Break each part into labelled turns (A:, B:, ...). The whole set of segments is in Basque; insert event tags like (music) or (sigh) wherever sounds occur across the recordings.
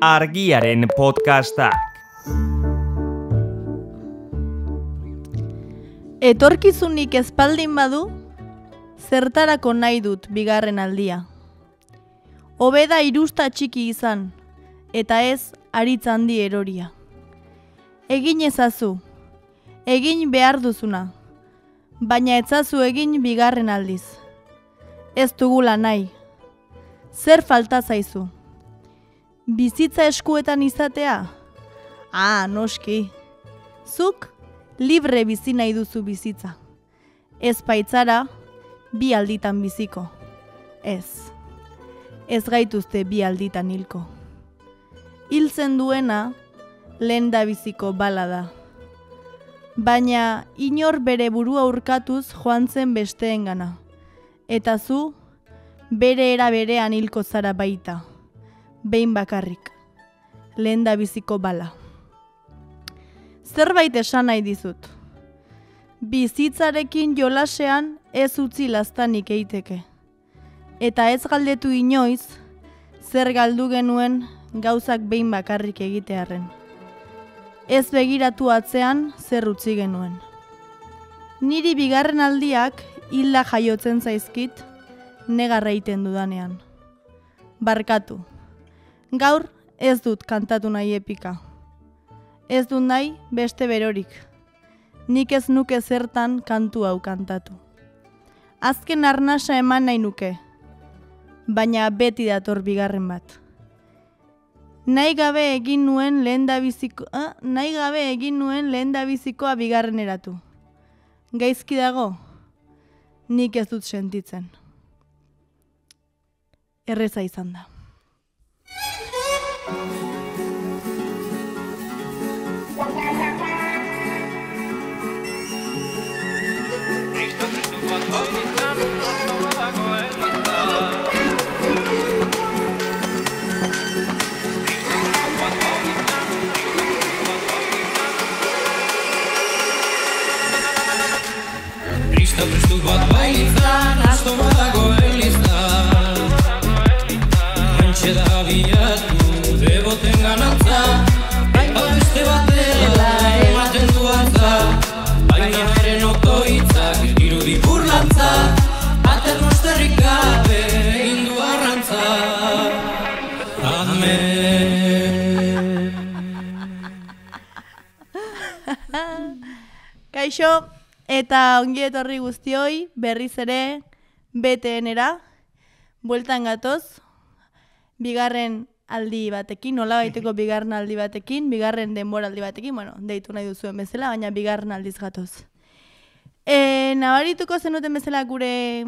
A: Argiaren podcastak.
B: Etorkizunik espaldin badu, zertarako nahi dut bigarren aldia. Obeda irusta txiki izan, eta ez aritz handi eroria. Egin ezazu, egin behar duzuna, baina etzazu egin bigarren aldiz. Ez dugula nahi, zer falta zaizu? bizitza eskuetan izatea? Ah, noski. Zuk libre bizi nahi duzu bizitza. Ez baitzara, bi alditan biziko. Ez. Ez gaituzte bi alditan hilko. Hiltzen duena lenda biziko bala da. Baina inor bere burua urkatuz joan zen besteengana. Eta zu bere era berean hilko zara baita behin bakarrik, lehen da biziko bala. Zerbait esan nahi dizut, bizitzarekin jolasean ez utzi lastanik eiteke, eta ez galdetu inoiz, zer galdu genuen gauzak behin bakarrik egitearen. Ez begiratu atzean zer utzi genuen. Niri bigarren aldiak hilda jaiotzen zaizkit, negarra dudanean. Barkatu. Gaur ez dut kantatu nahi epika. Ez dut nahi beste berorik. Nik ez nuke zertan kantu hau kantatu. Azken arnasa eman nahi nuke. Baina beti dator bigarren bat. Nahi gabe egin nuen lehendabiziko, eh? nahi gabe egin nuen lehendabizikoa bigarren eratu. Gaizki dago. Nik ez dut sentitzen. Erreza izan da. Amen. Eta ongi etorri guztioi, berriz ere BTNera bueltan gatoz bigarren aldi batekin, nola baiteko (laughs) bigarren aldi batekin, bigarren denbora aldi batekin, bueno, deitu nahi duzuen bezala, baina bigarren aldiz gatoz. E, nabarituko zenuten bezala gure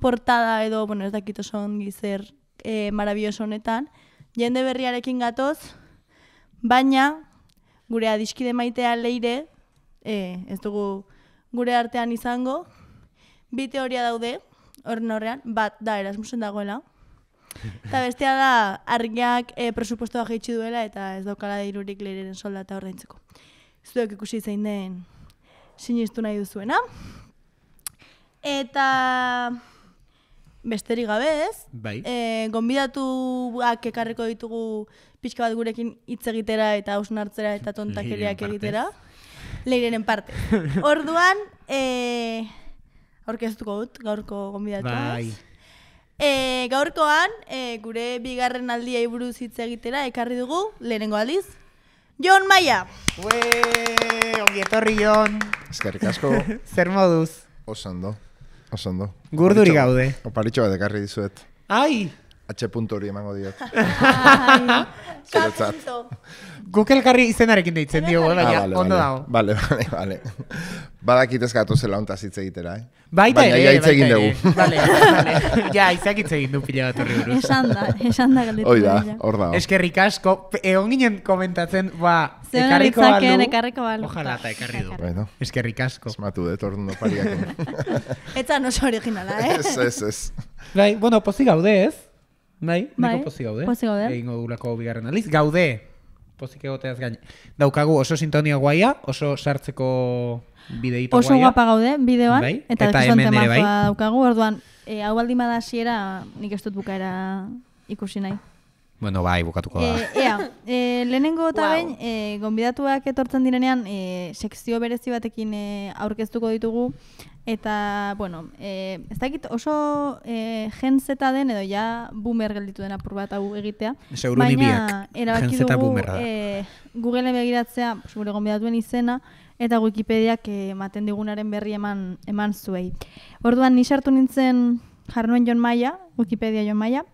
B: portada edo, bueno, ez dakit oso ongi zer e, marabioso honetan, jende berriarekin gatoz, baina gure adiskide maitea leire, e, ez dugu gure artean izango, bi teoria daude, horren horrean, bat da erasmusen dagoela, eta bestea da, argiak e, eh, presupuestoa gehitxu duela eta ez daukala dirurik leheren soldata horreintzeko. Zuek ikusi zein den sinistu nahi duzuena. Eta besterik gabe ez, bai. e, gonbidatuak ekarriko ditugu pixka bat gurekin hitz egitera eta hausun hartzera eta tontakeriak egitera leiren parte. (laughs) Orduan, eh, aurkeztuko dut, gaurko gonbidatua. Bai. Eh, gaurkoan, eh, gure bigarren aldia buruz hitz egitera, ekarri dugu, lehenengo aldiz, Jon Maia! Ue, ongi Jon!
C: asko. (laughs) Zer moduz? Osando, osando. Gurduri gaude. Oparitxo bat ekarri dizuet. Ai! atxe puntu hori emango diot.
D: Zuretzat. (laughs) Google karri izenarekin deitzen dugu, eh, baina, ah, vale, ondo dago. Vale, (laughs) vale,
C: vale. Badak itez gatu zela onta zitze egitera, eh? Baita baina, ere, baita, baita dugu. Vale, (laughs)
D: vale. ja, izak itze egin du pila bat horri buruz. Esan da,
B: esan da galetik. Oida,
D: hor da. Eskerrik asko, egon ginen komentatzen, ba, Zeon ekarriko alu. ekarriko alu. Ojalá, eta ekarri du.
C: Bueno. Eskerrik asko. Esmatu dut, hor eh, torno
D: pariak.
B: Etza oso originala, eh? Ez,
D: ez, ez. Bai, bueno, pozik gaude ez. Bai, bai. nik pozik gaude. Pozik gaude. Egingo dugulako bigarren aliz. Gaude, pozik egoteaz gain. Daukagu oso sintonia guaia, oso sartzeko bideita guaia. Oso guapa gaude,
B: bideoan. Bai. Eta, eta hemen bai. Daukagu, orduan, e, hau baldin bada hasiera nik ez dut bukaera ikusi nahi.
D: Bueno, bai, bukatuko da. E,
B: ea, e, lehenengo eta wow. bain, e, gonbidatuak etortzen direnean, e, sekzio berezi batekin e, aurkeztuko ditugu, Eta, bueno, e, ez dakit oso e, eh, jentzeta den edo ja boomer gelditu den apur bat hau egitea. baina erabaki dugu e, eh, Google begiratzea, zure gonbidatuen izena, eta Wikipediak ematen digunaren berri eman, eman zuei. Orduan, nisartu nintzen jarnuen John Maia, Wikipedia jon Maia,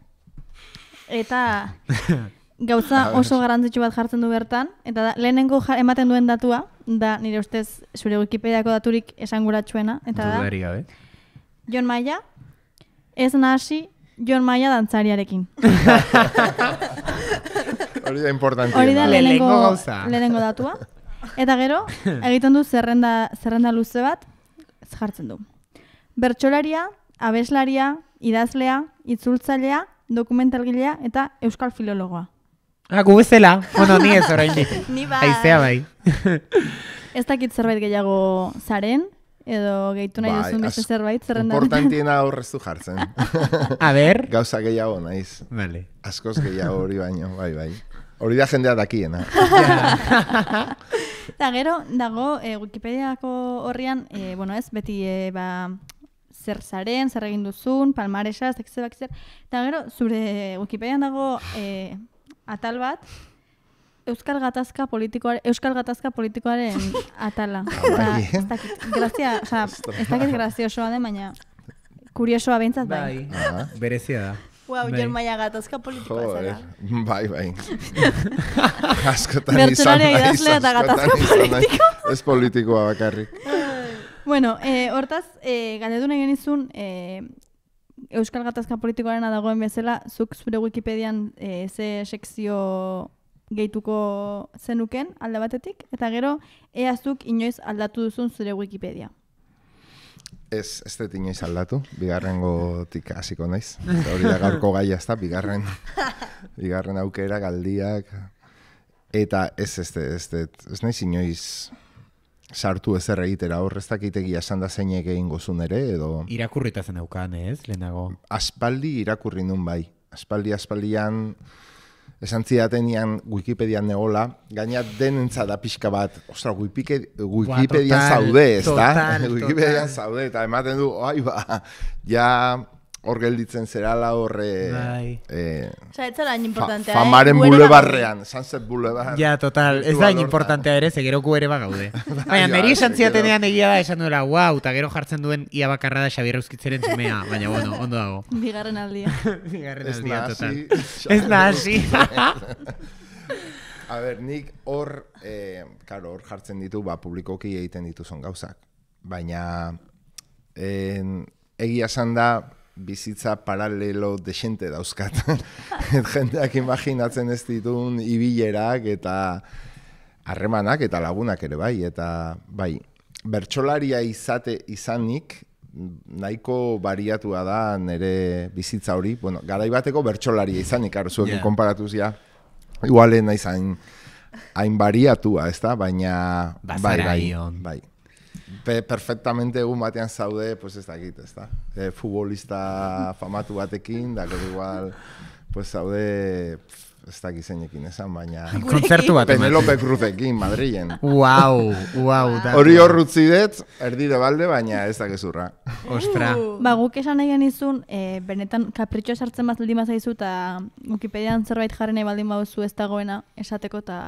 B: eta... (laughs) gauza ah, oso garrantzitsu bat jartzen du bertan, eta da, lehenengo ematen duen datua, da nire ustez zure Wikipediako daturik esanguratsuena, eta da, Jon Maia, ez nahasi Jon Maia dantzariarekin. (laughs)
C: Hori da importantia. Hori da lehenengo,
B: lehenengo datua. Eta gero, (laughs) egiten du zerrenda, zerrenda luze bat, ez jartzen du. Bertxolaria, abeslaria, idazlea, itzultzailea, dokumentalgilea eta euskal filologoa.
D: Ah, gubezela. Bueno, ni ez orain. ni bai. Aizea bai.
B: ez dakit zerbait gehiago zaren, edo gehitu nahi duzun beste zerbait zerren da. Importantiena
C: horreztu jartzen. A ber. Gauza gehiago naiz. Vale. Azkoz gehiago hori baino, bai, bai. Hori da jendea dakiena. Eta
B: da, gero, dago, e, Wikipediako horrian, e, bueno ez, beti e, ba, zer zaren, zer egin duzun, palmaresa, zekizera, zekizera. Eta gero, zure Wikipedian dago, e, atal bat, Euskal Gatazka politikoaren, Euskal Gatazka politikoaren (laughs) atala. Ah, eta, bai. ez dakit, grazia, ja, ez dakit grazia osoa den, baina kuriosoa behintzat bai. Bai,
D: ah. berezia da. Wow, bai.
B: Jermaia gatazka
C: politikoa Bai, bai. (laughs) Askotan izan, bai, idazlea eta gatazka politikoa. Ez politikoa bakarrik.
B: bueno, eh, hortaz, eh, galdetun egin izun, eh, Euskal Gatazka politikoaren adagoen bezala, zuk zure Wikipedian e, ze sekzio gehituko zenuken alde batetik, eta gero, ea zuk inoiz aldatu duzun zure Wikipedia.
C: Ez, ez dut inoiz aldatu, bigarren gotik hasiko naiz. (laughs) Hori da gaurko gai bigarren, bigarren aukera, galdiak. Eta ez, ez, ez, ez, ez naiz inoiz sartu ezer egitera hor ez dakitegi esan da zeinek egin gozun ere edo irakurrita zen daukan ez lehenago aspaldi irakurri nun bai aspaldi aspaldian esan zidaten wikipedian negola gaina denentza da pixka bat ostra wikipedia, wikipedian zaude ez da (laughs) wikipedian zaude eta ematen du oai ba, ja hor gelditzen zera la hor e,
B: famaren eh, bule barrean, sanset
D: bule barrean. Ja, total, ez da ni importantea ere, ze (laughs) bai, gero kuere bagaude. Baina, ja, neri esan ziatenean egia da esan duela, wow, gero jartzen duen ia bakarra da Xabi Rauzkitzaren zumea, (laughs) baina bueno, ondo dago.
B: Bigarren aldia. (laughs) Bigarren aldia, total. Ez nazi. Ez A ber,
C: nik hor, eh, karo, hor jartzen ditu, ba, publikoki egiten dituzon gauzak. Baina, eh, egia zan da, bizitza paralelo de gente dauzkat. (laughs) jendeak imaginatzen ez ditun ibilerak eta harremanak eta lagunak ere bai eta bai bertsolaria izate izanik nahiko bariatua da nere bizitza hori. Bueno, garai bateko bertsolaria izanik hor zuekin yeah. konparatuz ja igualen hain bariatua, ezta? Baina bai Bai. bai perfectamente egun batean zaude, pues ez da kit, ez da. Eh, futbolista famatu batekin, da igual, pues zaude ez da gizenekin esan, baina... Konzertu bat. Penelope Cruzekin, Madrilen. Wow, wow. Hori hor dut, erdi de balde, baina ez da gezurra.
E: Ostra.
B: Uh. ba, guk esan nahi genizun, eh, benetan kapritxo esartzen bat lima zaizu, eta Wikipedian zerbait jarren nahi baldin bauzu ez dagoena, esateko eta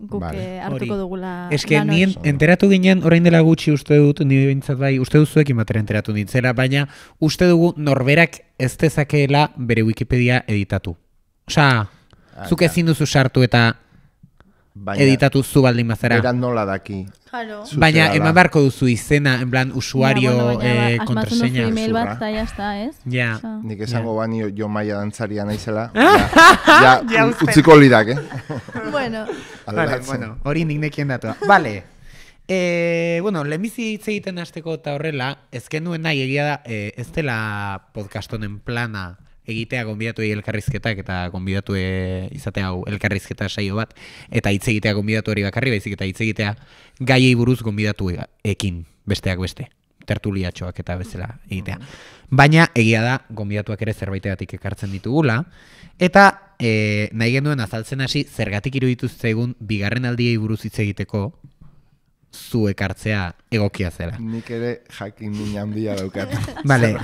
B: guk eh, hartuko dugula. Ez que nien
D: enteratu ginen, orain dela gutxi uste dut, ni bai, uste dut zuekin batera enteratu nintzela, baina uste dugu norberak ez dezakeela bere Wikipedia editatu. Osa, Ah, Zuke ezin duzu sartu eta baina, editatu zu baldin bazera. Eran nola daki. Baina, eman barko duzu izena, en plan, usuario Ja, bueno, eh, ba, asmatzen email bat,
B: eta jazta, ez? Ja. Nik
C: esango yeah. banio, jo maia dantzaria naizela. (laughs) ja,
B: ja (laughs) utziko
C: eh?
D: (laughs) bueno. bueno, hori nik nekien datu. Vale. E, bueno, lemizi hitz egiten hasteko eta horrela, ezken nuen nahi egia da, eh, ez dela podcastonen plana, egitea gonbidatu elkarrizketak eta gonbidatu e, izate hau elkarrizketa saio bat eta hitz egitea gonbidatu hori bakarri baizik eta hitz egitea gaiei buruz gonbidatu e, ekin besteak beste tertuliatxoak eta bezala egitea. Baina egia da gonbidatuak ere zerbaitegatik ekartzen ditugula eta e, nahi genuen azaltzen hasi zergatik iruditu zegun bigarren aldiei buruz hitz egiteko zu ekartzea egokia zera.
C: Nik ere jakin min handia daukat. (laughs) Vale.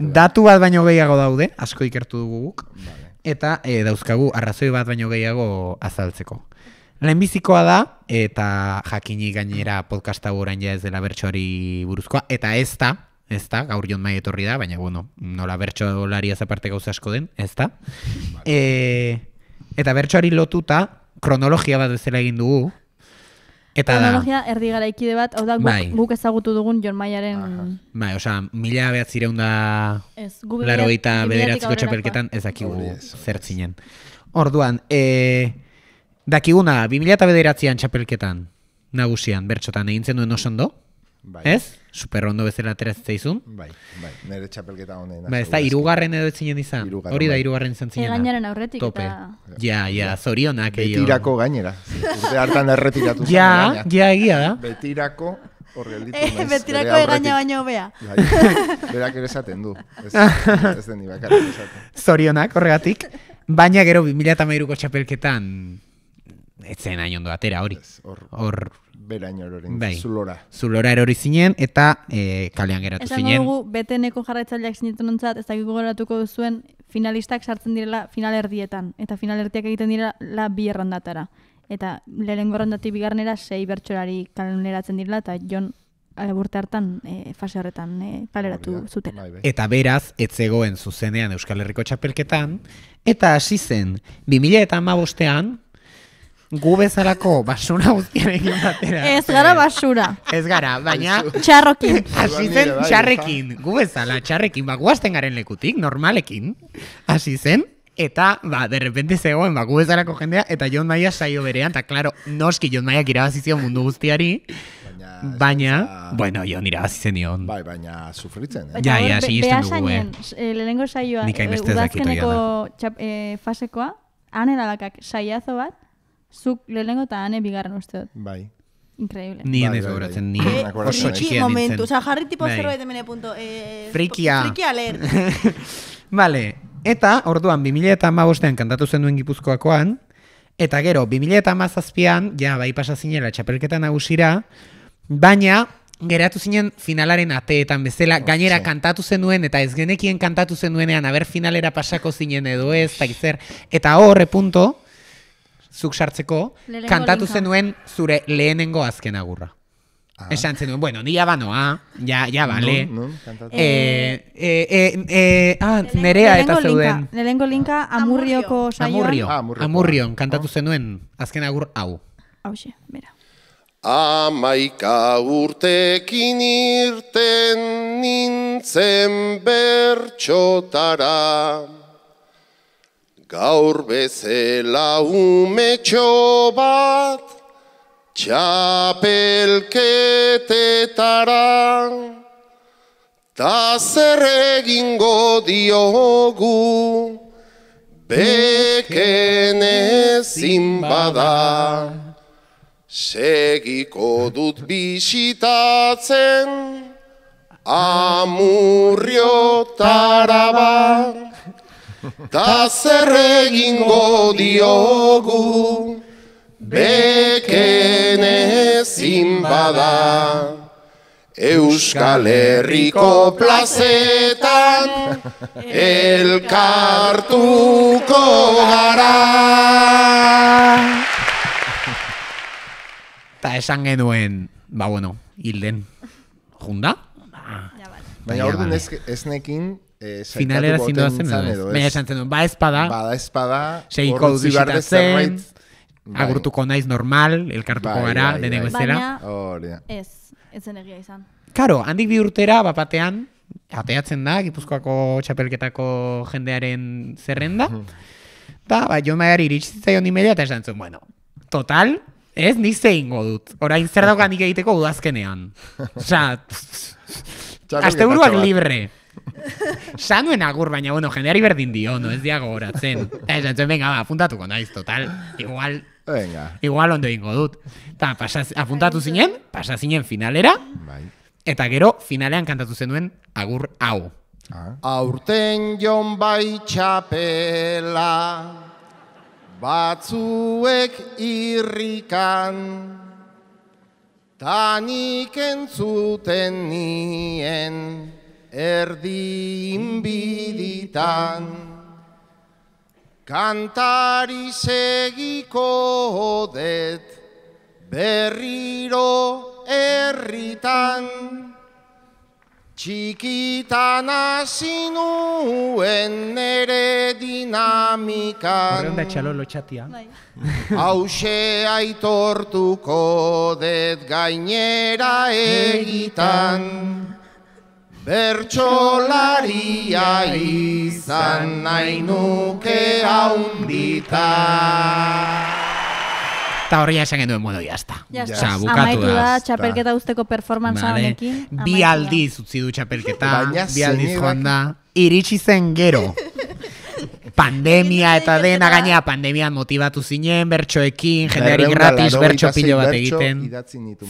C: Datu
D: bat baino gehiago daude, asko ikertu dugu guk. Vale. Eta e, dauzkagu arrazoi bat baino gehiago azaltzeko. Lehenbizikoa da, eta jakini gainera podcasta orain ja ez dela bertsoari buruzkoa, eta ez da, ez da, gaur jon etorri da, baina bueno, nola lari azaparte gauza asko den, ez da. Vale. E, eta bertsoari lotuta, kronologia bat bezala egin dugu, Eta Teknologia
B: erdi gara ikide bat, hau da guk, bai. guk ezagutu dugun John Mayeren... Aha.
D: Bai, osea, mila behat zireun da laro eta bederatziko txapelketan ez zertzinen. Orduan, e, dakiguna, 2000 eta bederatzean txapelketan, nagusian, bertxotan, egin zen duen osondo, Bai. Ez? Superrondo bezala ateraz zaizun.
C: Bai, bai. Nere txapelketa honen. Ba, ez da, irugarren
D: edo etzinen izan. Hori da, bai. irugarren izan zinen. Gainaren aurretik Tope. eta... Ja, ja, zorionak. Betirako eo. gainera. Urte hartan erretiratu zen. Ja, ja, egia da.
C: Betirako horrelitu eh, Betirako
B: egaina baino bea. Bai,
D: du. Ez, ez den Zorionak, horregatik. Baina gero ko txapelketan ez ondo atera hori. Hor... Beraino erorin, bai. zulora. Zulora erori zinen, eta e, kalean geratu zinen. Ezan
B: dugu, beteneko jarraitzaileak zinetu nontzat, ez dakiko geratuko duzuen finalistak sartzen direla finalerdietan. Eta final egiten direla la bi errandatara. Eta lehen gorrandatik bigarnera, sei bertxorari kalen direla, eta jon alaburte eh, hartan e, fase horretan e, kaleratu zuten. Bai, bai.
D: Eta beraz, etzegoen zuzenean Euskal Herriko txapelketan, eta hasi zen, 2000 eta gu bezalako basura guztien
B: batera. Ez gara eh, basura. Ez gara, baina... Txarrokin. (laughs) Asi zen bai, txarrekin.
D: Gu bezala txarrekin, ba, garen lekutik, normalekin. Asi zen, eta, ba, derrepente zegoen, ba, gu bezalako jendea, eta John Maia saio berean, eta, klaro, noski John Maia mundu guztiari, Baina, bueno, yo ni razi Bai, baina sufritzen. Eh? Ja, ja, sí, este nuevo. Ya,
B: el lengo saioa. Ni que me estés saiazo bat Zuk lehenengo eta hane bigarren uste dut. Bai. Increíble. Ni en eso, gracias. Ni eh, en acuerdo. momentu, friki en momento. O sea, Harry tipo Nein. cero de punto. Eh, Frikia. Frikia leer.
D: (laughs) vale. Eta, orduan, bimile eta kantatu zen duen gipuzkoakoan. Eta gero, bimile eta ama zazpian, bai pasa zinela, txapelketan agusira. Baina, geratu zinen finalaren ateetan bezala. Gainera, kantatu zen duen, eta ez genekien kantatu zen duenean, haber finalera pasako zinen edo ez, eta hor, repunto. Eta zuk sartzeko, kantatu zenuen zure lehenengo azken agurra. Ah. Esan zenuen, bueno, ni banoa, ah, ya, ya, bale. Eh
B: eh, eh, eh, eh, ah, nerea eta zeuden. Lelengo linka, amurrioko saioan. Amurrio, ah,
D: amurrio, kantatu ah. zenuen azken agur, hau.
B: Hau xe, bera.
F: Amaika urtekin irten nintzen bertxotara gaur bezela umetxo bat, txapelketetara, ta zer egingo diogu,
E: beken ezin bada,
F: segiko dut bisitatzen, amurriotara bat. Ta zer egingo diogu Beken ezin bada Euskal Herriko plazetan Elkartuko gara
D: Ta esan genuen, ba bueno, hilden, junda? vale. Ah, Baina ordu
C: ez nekin eh, finalera zinduazen Baina
D: esan zen duen, ba espada. Ba
C: espada. Seiko
D: Agurtuko naiz normal, elkartuko gara, denego ez dela.
B: Baina, ez, ez zen egia izan.
D: Karo, handik bi urtera, bapatean, ateatzen da, gipuzkoako txapelketako jendearen zerrenda. Da, ba, jo maiar iritsitza joan imelea, eta esan zuen, bueno, total, ez, ni zein dut. Orain zer handik egiteko udazkenean. Osa, aste buruak libre. Sanuen agur, baina, bueno, jendeari berdin dio, no ez diago horatzen. Eta esan zen, venga, ba, apuntatuko naiz, total, igual, venga. igual ondo ingo dut. Eta apuntatu zinen, pasa zinen finalera, bai. eta gero finalean kantatu zenuen
F: agur hau. Ah. Aurten jon bai txapela, batzuek irrikan, tanik entzuten nien, erdi inbiditan, kantari segiko odet berriro erritan, txikitan asinuen nere dinamikan. Bai. Hauxe aitortuko det gainera egitan. Bertxolaria izan nahi nuke haundita.
D: Eta horria esan genuen modu jazta. Ja, bukatu da. Amaitu da, txapelketa
B: usteko performantza vale. Bi aldiz
D: utzi du txapelketa. Baina bi aldiz joan da. Iritsi zen gero. (laughs) pandemia eta dena gaina pandemia motivatu zinen bertsoekin, jendeari gratis bertxo pilo bat egiten.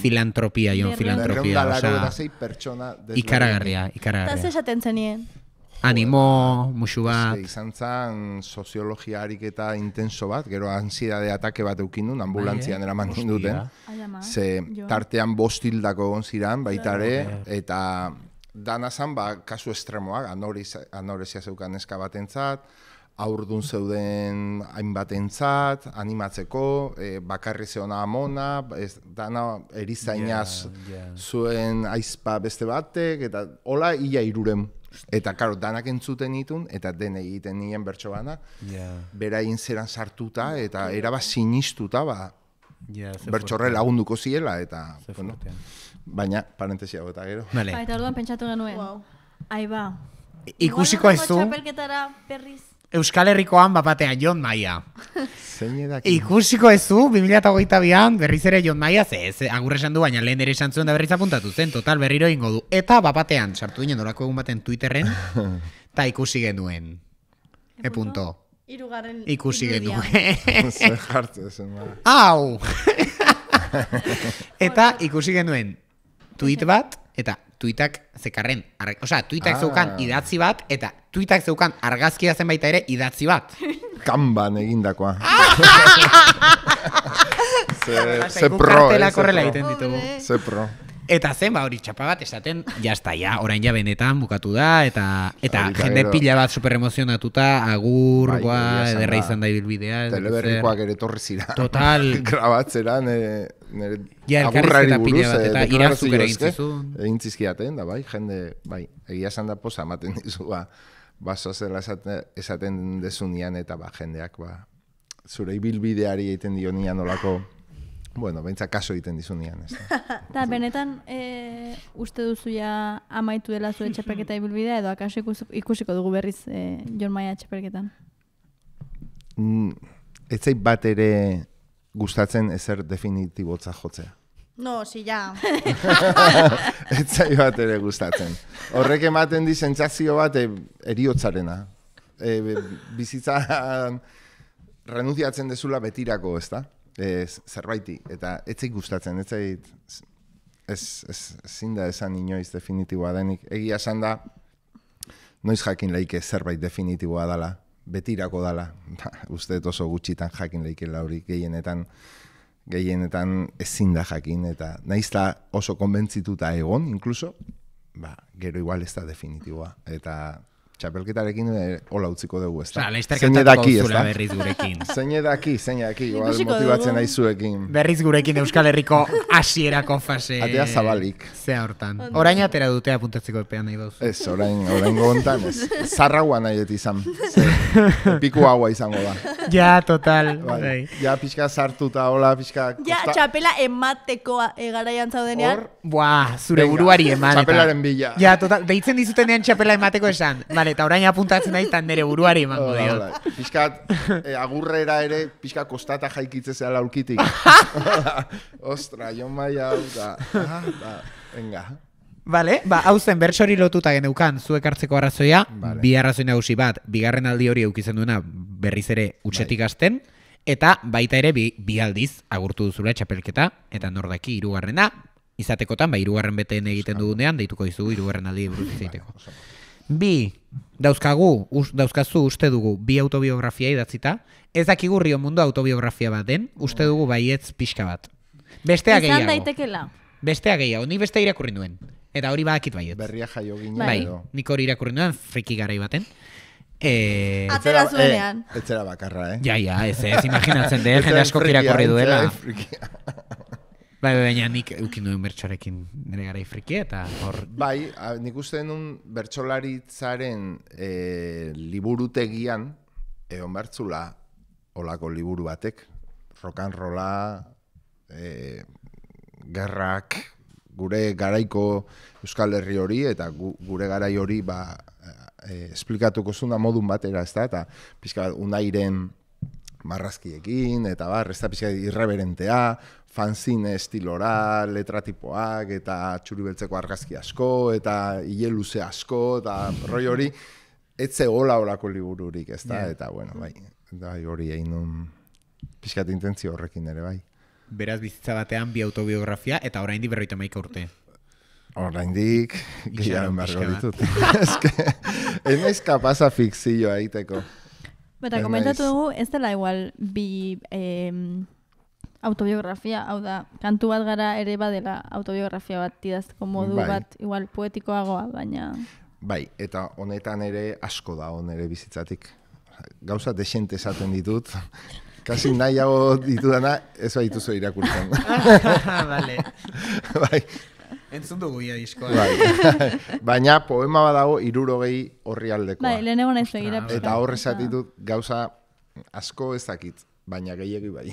D: Filantropia, joan, filantropia. Osa, ikaragarria,
B: ikaragarria. Eta zesaten zenien.
C: Animo, musu bat. Izan zan soziologia eta intenso bat, gero ansiedade atake bat eukindu, ambulantzian bai, eraman duten. Ze tartean bostildako egon baitare, eta dana zan, ba, kasu estremoak, anorezia zeukan eska bat aurdun zeuden hainbatentzat, animatzeko, e, eh, bakarri zeona amona, ez, dana erizainaz zuen aizpa beste batek, eta hola ia iruren. Eta karo, danak entzuten itun, eta den egiten nien bertso bana, yeah. beraien zeran sartuta, eta eraba sinistuta, ba, yeah, bertxorre lagunduko ziela, eta, bueno, baina, parentesia gota gero. Vale.
B: eta orduan pentsatu genuen. Aiba. Ikusiko ez du. Igual txapelketara
D: perriz Euskal Herrikoan bapatea Jon Maia. Ikusiko ez zu, 2008-an, berriz ere Jon Maia, ze, ze agurre esan du, baina lehen ere esan zuen da berriz apuntatu zen, total berriro ingo du. Eta bapatean, sartu dinen orako egun baten Twitterren, (laughs) eta ikusi genuen. E punto. Ikusi genuen (laughs) ba. Au! (laughs) Eta ikusi genuen, Tweet bat, eta tuitak zekarren, osa osea, tuitak ah. zeukan idatzi bat, eta tuitak zeukan argazkia zen baita ere idatzi bat. (laughs) Kanban egindakoa. (laughs)
F: ze, ze pro, eh, ze
C: pro. Egiten
D: ditugu. Eta zen, ba, hori txapa bat, esaten, jazta, ja, orain ja benetan bukatu da, eta eta jende pila bat super emozionatuta, agur, bai, izan da ibilbidea. Teleberrikoak ere
C: torrezira. Total. (laughs) Grabatzeran, nire ja, agurrari buruz, eh, eh? Egin zizkiaten, da bai, jende, bai, egia esan da posa amaten (laughs) dizu, ba, ba esaten dezu eta ba, jendeak, ba, zure ibilbideari egiten dio nian olako, bueno, bentsa kaso egiten dizu nian, ez
B: da. (laughs) benetan, e, uste duzu ja amaitu dela zuen txapelketa (laughs) ibilbidea, edo akaso ikusiko dugu berriz e, jormaia txapelketan?
C: Mm, ez zait bat ere gustatzen ezer definitibotza jotzea.
B: No, si ya. (laughs)
C: Ez zaio bat ere gustatzen. Horrek ematen di sentsazio bat e, eriotzarena. Eh, bizitza renunziatzen dezula betirako, ez da? E, zerbaiti, eta ez zait gustatzen, ez zait ez, ez, da esan inoiz definitiboa denik. Egia esan da, noiz jakin laike zerbait definitiboa dela betirako dala. Ba, (laughs) uste oso gutxitan jakin lehiken hori gehienetan gehienetan ezin da jakin eta naizta oso konbentzituta egon, inkluso, ba, gero igual ez da definitiboa. Eta txapelketarekin eh, hola utziko dugu, ez da? Zein edaki, ez da? Berriz gurekin. (laughs) Zein edaki, zein edaki, igual
D: Berriz gurekin Euskal Herriko asierako fase. Atea zabalik.
C: Zea hortan. Orain
D: atera dute apuntatzeko epean nahi dozu. Ez,
C: orain, orain gontan, ez. Zarra guan nahi izan. Piku haua izango da. Ja, total. Bai, bai. Ja, pixka zartuta, hola, pixka... Ja,
B: txapela emateko egaraian eh, zaudenean. Hor,
D: buah, zure buruari eman. Txapelaren bila. Ja, total, deitzen dizuten txapela emateko esan. Vale, eta orain apuntatzen da nire nere buruari emango dio. Piskat
C: eh, agurrera ere, piska kostata jaikitze zela (laughs) Ostra, yo me bai, ah, ba, Venga.
D: Vale, ba auzen bersori lotuta geneukan zuek hartzeko arrazoia, bi arrazoi nagusi bat, bigarren aldi hori edukitzen duena berriz ere utxetik bai. hasten. Eta baita ere bi, bi aldiz agurtu duzula txapelketa, eta nordaki irugarrena, izatekotan, ba, irugarren beteen egiten dugunean, deituko izugu irugarren aldi buruz izateko bi dauzkagu, us, dauzkazu uste dugu bi autobiografia idatzita, ez dakigu rio mundu autobiografia bat den, uste dugu baietz pixka bat. Besteak gehiago. Izan daitekela. Besteak gehiago, Ni beste irakurri nuen. Eta hori badakit baietz. Berria jaio gine. Bai. bai, nik hori irakurri nuen friki garai baten. Eh, Atera eh, zuenean. Eh, bakarra, eh? Ja, ja, ez, ez, imaginatzen, de, jende asko irakurri duela. (laughs) Bai, bai, baina nik eukin duen bertxorekin nire gara ifriki eta hor...
C: Bai, a, nik uste denun bertxolaritzaren e, eh, liburutegian egon bertzula olako liburu batek. Rokanrola, e, eh, gerrak, gure garaiko Euskal Herri hori eta gure garai hori ba, e, esplikatuko zuna modun batera, ez da, eta pixka bat, unairen marrazkiekin, eta bar, ez da pixka irreberentea, fanzine estilora, letra tipoak, eta txuri beltzeko argazki asko, eta hile luze asko,
D: eta roi hori,
C: etze hola horako libururik, ez da? Eta, bueno, bai, da, bai, hori egin un pixkat horrekin ere, bai.
D: Beraz, bizitza batean bi autobiografia, eta orain di berroita maika urte. Orain dik,
C: gehiaren ditut. (laughs) ez que, naiz fikzioa egiteko.
B: Eta, komentatu dugu, ez dela igual bi... Eh, autobiografia, hau da, kantu bat gara ere badela autobiografia bat didazko modu bai. bat, igual poetikoagoa, baina...
C: Bai, eta honetan ere asko da hon ere bizitzatik. Gauza desente esaten ditut, (laughs) kasi nahiago ditudana, ez baituzo irakurtzen. Bale. (laughs) (laughs) bai. Entzun dugu ia Bai. Baina poema badago irurogei horri aldekoa. Bai, lehenegoen ez egira. Eta horrez gauza asko ez dakit baina gehiegi bai.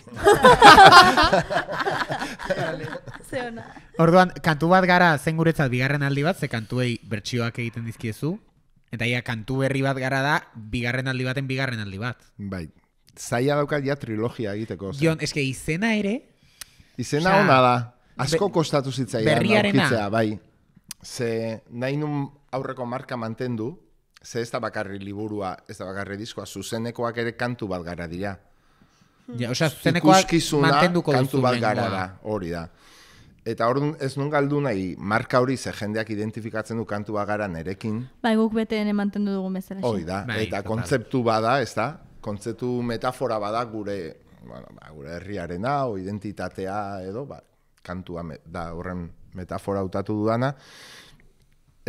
D: Orduan, kantu bat gara zen guretzat bigarren aldi bat, ze kantuei bertsioak egiten dizkiezu, eta ia kantu berri bat gara da bigarren aldi baten bigarren aldi bat. Bai,
C: zaila daukat ja trilogia egiteko. Zen. eske izena ere... Izena ona da, asko be, kostatu zitzaia. Berriarena. bai. Ze nahi aurreko marka mantendu, ze ez da bakarri liburua, ez da bakarri diskoa, zuzenekoak ere kantu bat gara dira.
D: Hmm. Ja, osea, mantenduko kantu bat gara da,
C: hori da. Eta hor ez nun galdu nahi, marka hori ze jendeak identifikatzen du kantu bat gara nerekin.
B: Bai, guk beteen mantendu dugu bezala. Hoi
C: da, bai, eta total. kontzeptu bada, ez da? Kontzeptu metafora bada gure, bueno, ba, gure herriarena, o identitatea, edo, ba, kantua da horren metafora utatu dudana.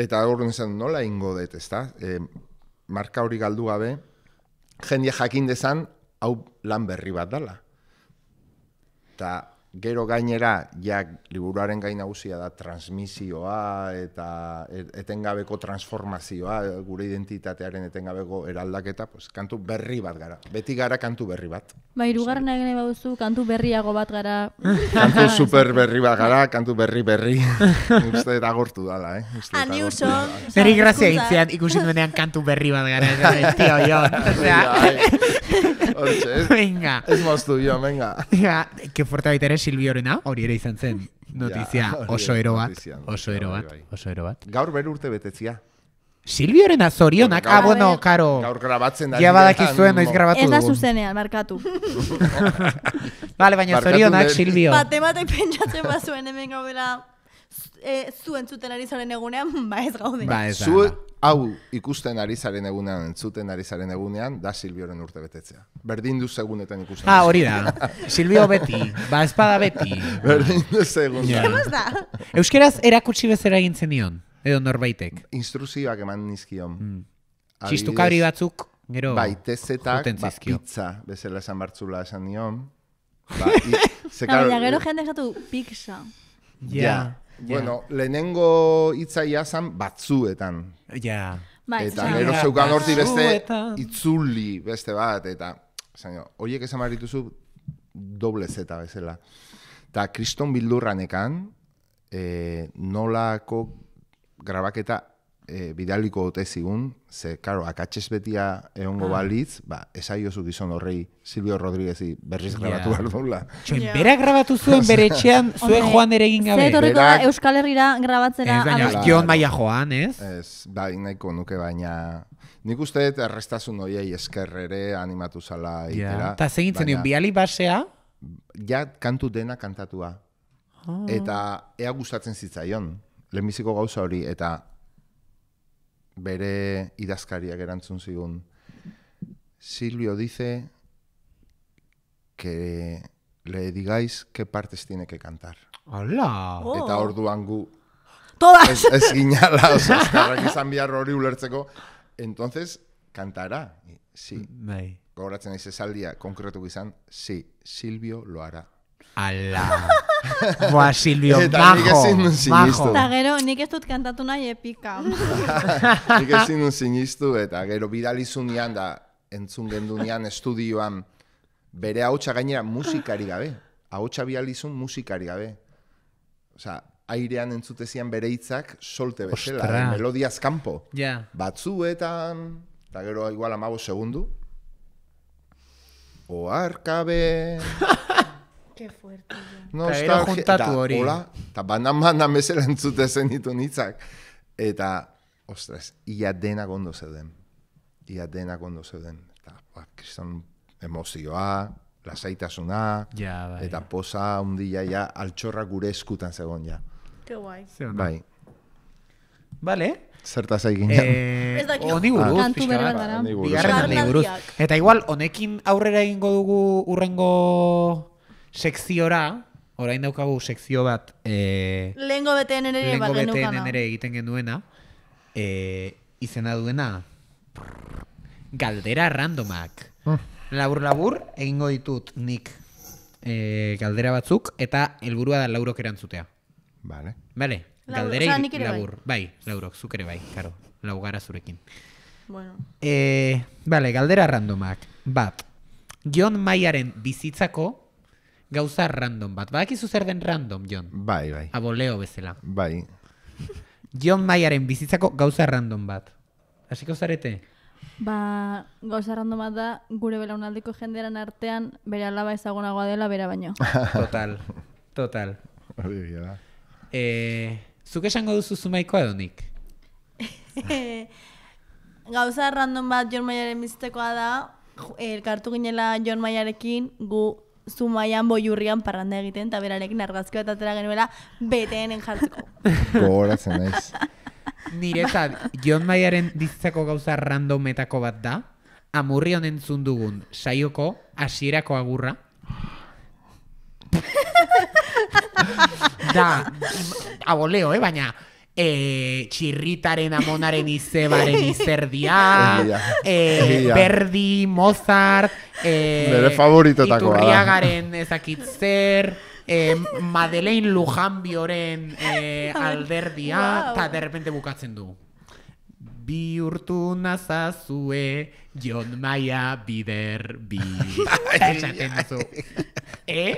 C: Eta hor zen nola ingo dut, ez eh, marka hori galdu gabe, jende jakin dezan hau lan berri bat dala. Ta gero gainera jak liburuaren gain nagusia da transmisioa eta etengabeko transformazioa gure identitatearen etengabeko eraldaketa, pues kantu berri bat gara. Beti gara kantu berri bat.
B: Ba, hirugarrena egin baduzu kantu berriago bat gara. (laughs) Kantu
C: super berri bat gara, kantu berri berri. (laughs) Uste gortu dala, eh. Aniuso. Berri
B: grazia itzean
D: ikusi denean kantu berri bat gara, tio (laughs) yo.
C: venga. Es más
D: tuyo, venga. qué fuerte Silviorena, hori ere izan zen (laughs) notizia oso ero bat, oso ero bat, oso ero bat.
C: Gaur beru urte betetzia.
D: Silviorena zorionak, ah, bueno, karo. Gaur grabatzen da. Ja badakizuen, noiz grabatu Ez da
B: zuzenean, markatu.
D: (laughs) Vale, baina zorionak, Silvio.
B: Bate, bate, pentsatzen bazuen hemen gaubela Eh, zu entzuten ari zaren egunean, (laughs) ba ez gaude. Ba ez Zue,
C: hau ikusten ari zaren egunean, entzuten ari zaren egunean, da Silbioren urte betetzea. Berdin segunetan ikusten. Ah, hori da. Silbio beti,
D: ba espada beti. (laughs) Berdin segunetan. Yeah. da? Euskeraz erakutsi bezera gintzen nion, edo norbaitek. Instruzioak
C: eman nizkion. Mm. Txistukari batzuk, gero... Bai, tezetak, ba, pizza, bezala esan bartzula esan nion. Ba, (laughs) gero eh,
B: jende esatu, pizza.
C: Ja. Bueno, lehenengo itzaia zan batzuetan. Ja. Yeah. Ba, eta nero zeukan horti beste itzuli beste bat. Eta, zaino, oiek esan marituzu doble zeta bezala. Ta kriston bildurranekan eh, nolako grabaketa e, bidaliko dute zigun, ze, karo, akatxez betia eongo ah. baliz, ba, esai oso gizon horrei Silvio Rodríguez-i berriz yeah. grabatu behar duela. Yeah. Bera grabatu
D: zuen bere etxean, zuen okay. joan ere
B: gabe. Zer da Euskal Herriera grabatzera. Ez
C: baia joan, ez? Ez, da, bai, inaiko nuke baina... Nik uste eta arrestazun noia eskerrere animatu zala itera. Yeah. Ta zeintzen nion, biali basea? Ja, kantu dena kantatua. Ah. Eta ea gustatzen zitzaion. Lehenbiziko gauza hori, eta bere idazkariak erantzun zigun. Silvio dice que le digáis que partes tiene que cantar. Hala! Eta oh. orduan gu... Todas! Ez gineala, oskarrak izan bihar hori ulertzeko. Entonces, kantara. Si, sí. gauratzen bai. ez ez konkretu gizan, si, sí, Silvio lo hará
D: Ala. (laughs) Boa, Silvio, Eta, majo.
C: Majo. Eta
B: gero, nik ez dut kantatu nahi epika. nik ez
C: dut zinistu, eta gero, bidalizu nian da, entzun gendu estudioan, bere ahotsa gainera musikari gabe. Hau txabi musikari gabe. Osea, airean entzutezian bere hitzak solte bezala, eh, melodiaz kanpo. Batzuetan, eta gero, igual, amago segundu. Oarkabe...
F: (laughs) Qué fuerte. Ya. No está junta tu ori. Hola,
C: ta banda manda me se en zute zenitu nitzak. Eta, ostras, ia adena cuando zeuden. Ia Y adena zeuden. se den. Ta fuck, ba, son emocioa, la seita suna. Ya, bai. Eta posa un día ya al chorra gurezkutan
D: segon ya. Qué guay. Sí, no? Bai. Vale. Zerta zaigin. Eh, ez dakio. Oni buruz. Kantu berbataran. Oni buruz. Eta igual, honekin aurrera egingo dugu urrengo sekziora, orain daukagu sekzio bat... E, eh, Lengo beteen ere ere ah. egiten genuena. E, izena duena... Galdera randomak. Oh. Labur labur, egingo ditut nik e, galdera batzuk, eta helburua da laurok erantzutea. Vale. labur, Bai. bai, laurok, zuk ere bai, karo. Laugara zurekin. Bueno. Eh, vale, galdera randomak. Bat. Jon Maiaren bizitzako gauza random bat. Badakizu zer den random, Jon? Bai, bai. Aboleo bezala. Bai. Jon Maiaren bizitzako gauza random bat. Hasiko zarete?
B: Ba, gauza random bat da, gure belaunaldiko jenderan artean, bere alaba ezagunagoa dela, bera baino. (laughs)
D: total, total. Hori bila da. Eh, zuk esango duzu zumaikoa edo
B: (laughs) gauza random bat Jon Maiaren bizitzakoa da, eh, elkartu ginela Jon Maiarekin, gu zumaian boiurrian parranda egiten, eta berarekin argazkio eta atera genuela, beteen enjartuko. (laughs)
D: Gora zen ez. Niretzat, John Mayaren dizitzako gauza randometako bat da, amurri honen zundugun saioko hasierako agurra. (laughs) da, aboleo, eh, baina e, txirritaren amonaren izebaren (laughs) izerdia, berdi, eh, Mozart, e, Bere favoritotako, iturriagaren ezakitzer, e, Madeleine bioren (laughs) alderdia, Ta derrepente bukatzen du. Bi urtu nazazue, Jon Maia bider bi. (laughs) Eta Eh?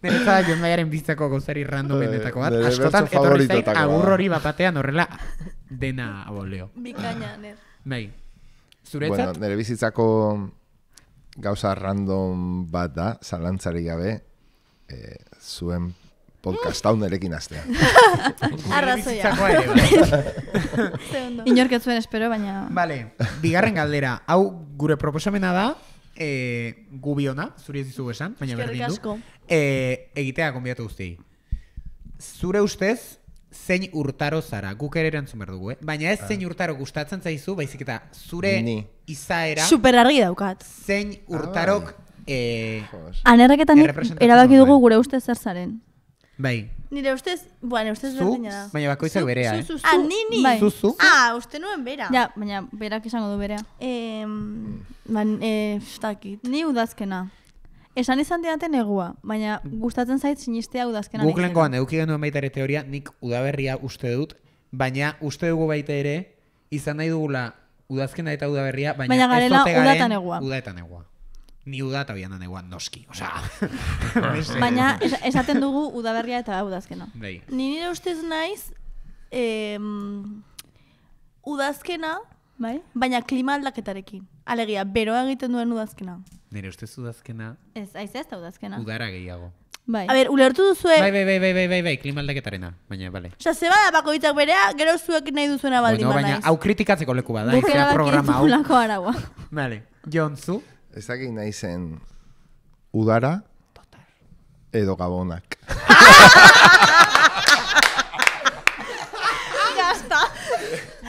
D: Nereza da joan baiaren bizitzako gauzari random benetako bat. Aztotan, eta hori zait, agurro hori bat batean horrela dena aboleo.
B: Bikaina, nere. Bai.
D: Zuretzat? Bueno,
C: nere bizitzako gauza random bat da, salantzari gabe, eh, zuen
D: podcasta unerekin aztean. (laughs) Arrazoia. Bai. (laughs)
B: Inorketzuen espero, baina... Vale,
D: bigarren galdera. Hau gure proposamena da, e, gubi ona, zuri ez esan, baina berdin du. E, egitea konbiatu guzti. Zure ustez, zein urtaro zara, guk ere erantzun dugu, eh? Baina ez ah. zein urtaro gustatzen zaizu, baizik eta zure izaera... Super argi
B: daukat. Zein urtarok...
D: Ah, e, Anerraketan erabaki dugu
B: gure ustez zer zaren. Bai. Nire ustez, bueno, ustez berdina da. Baina bakoitzak berea, eh. Ah, bai. Ah, uste nuen bera. Ja, baina berak esango du berea. Mm. Ba, eh, Ni udazkena. Esan izan diate negua, baina gustatzen zait sinistea udazkena. Googlengoan
D: eduki genuen baita ere teoria, nik udaberria uste dut, baina uste dugu baita ere, izan nahi dugula udazkena eta udaberria, baina, baina garela, ez garela Udaetan negua ni udat eta bian noski. O (laughs) (laughs) Baina
B: esaten dugu udaberria eta udazkena. Dei. Bai. Ni nire ustez naiz eh, udazkena Bai? Baina klima aldaketarekin. Alegia, beroa egiten duen udazkena.
D: Nire ustez udazkena...
B: Ez, aiz ez da udazkena. Udara gehiago. Bai. A ber, ulertu duzu... E...
D: Bai, bai, bai, bai, bai, bai, bai, klima aldaketarena. Baina, bale.
B: Osa, zeba da bako berea, gero zuek nahi duzuena baldin bueno, baina, hau kritikatzeko leku bada. Bukera da, lako aragua.
D: Bale. Jontzu?
C: Ez da gehi nahi zen udara edo gabonak.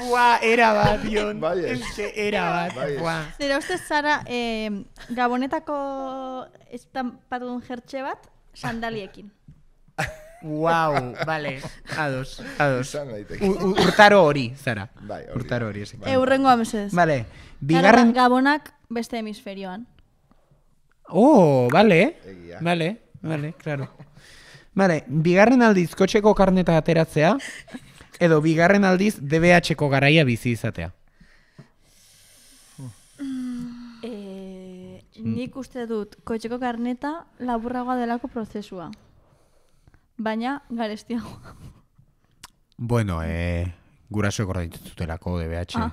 D: Gua, era bat, Ion. Bai era bat. Gua. Bai
B: Nera uste, Zara, eh, gabonetako estampadun jertxe bat sandaliekin.
D: Wow, vale. A dos, Urtaro hori, zara. Bai, urtaro hori, sí. amesez. Vale.
B: Bigarren gabonak beste hemisferioan.
D: Oh, vale. Vale, vale, claro. Vale, bigarren aldiz kotxeko karneta ateratzea edo bigarren aldiz DBH-ko garaia bizi izatea.
B: Eh, nik uste dut, kotxeko karneta laburragoa delako prozesua baina garestiago.
D: Bueno, eh, guraso ekorra dituzutelako DBH. Ah.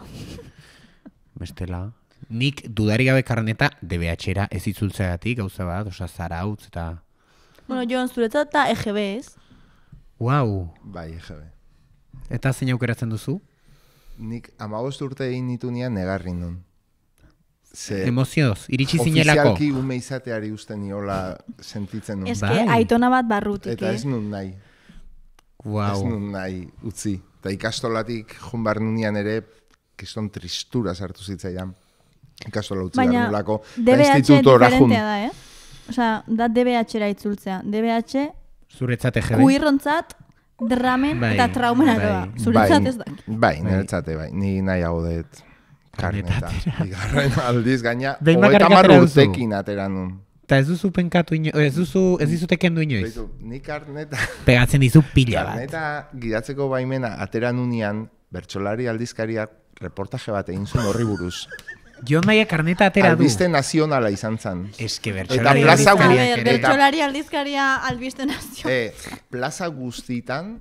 D: (laughs) Nik dudari gabe karneta DBH-era ez itzultzea gauza bat, oza, zarautz eta...
B: Bueno, Jon, zuretzat eta EGB ez.
D: Wow. Bai, EGB. Eta zein aukeratzen duzu?
C: Nik amabost urte egin ditu nian negarri nun. Ze, emozioz, iritsi zinelako. Oficialki ume izateari uste niola sentitzen nuen. Ez bai. aitona bat barrutik. Eta ez eh? nun nahi. Wow. Ez nun nahi, utzi. Eta ikastolatik, jun bar nunian ere, kiston tristura sartu zitzaian. Ikastola utzi Baina, bar nulako. Baina, DBH diferentea
B: da, eh? Osa, da DBH-era itzultzea. DBH, bai? kuirrontzat, dramen bai, eta traumenaroa. Bai, Zuretzat bai, ez da.
C: Bai, niretzate, bai. Ni nahi hau dut. Bigarren aldiz gaina, Behin hogeita marru urtekin ateran Eta ez duzu
D: penkatu inoiz, ez duzu, ez dizute kendu inoiz. Beitu,
C: nik karneta...
D: Pegatzen dizu pila bat.
C: Karneta gidatzeko baimena ateran unian, bertsolari aldizkariak reportaje bat egin zuen horri buruz. Jo Maia karneta atera du. Albiste nazionala izan zan. Ez que aldizkaria. Bertxolari
B: aldizkaria albiste nazionala.
C: Eh, plaza guztitan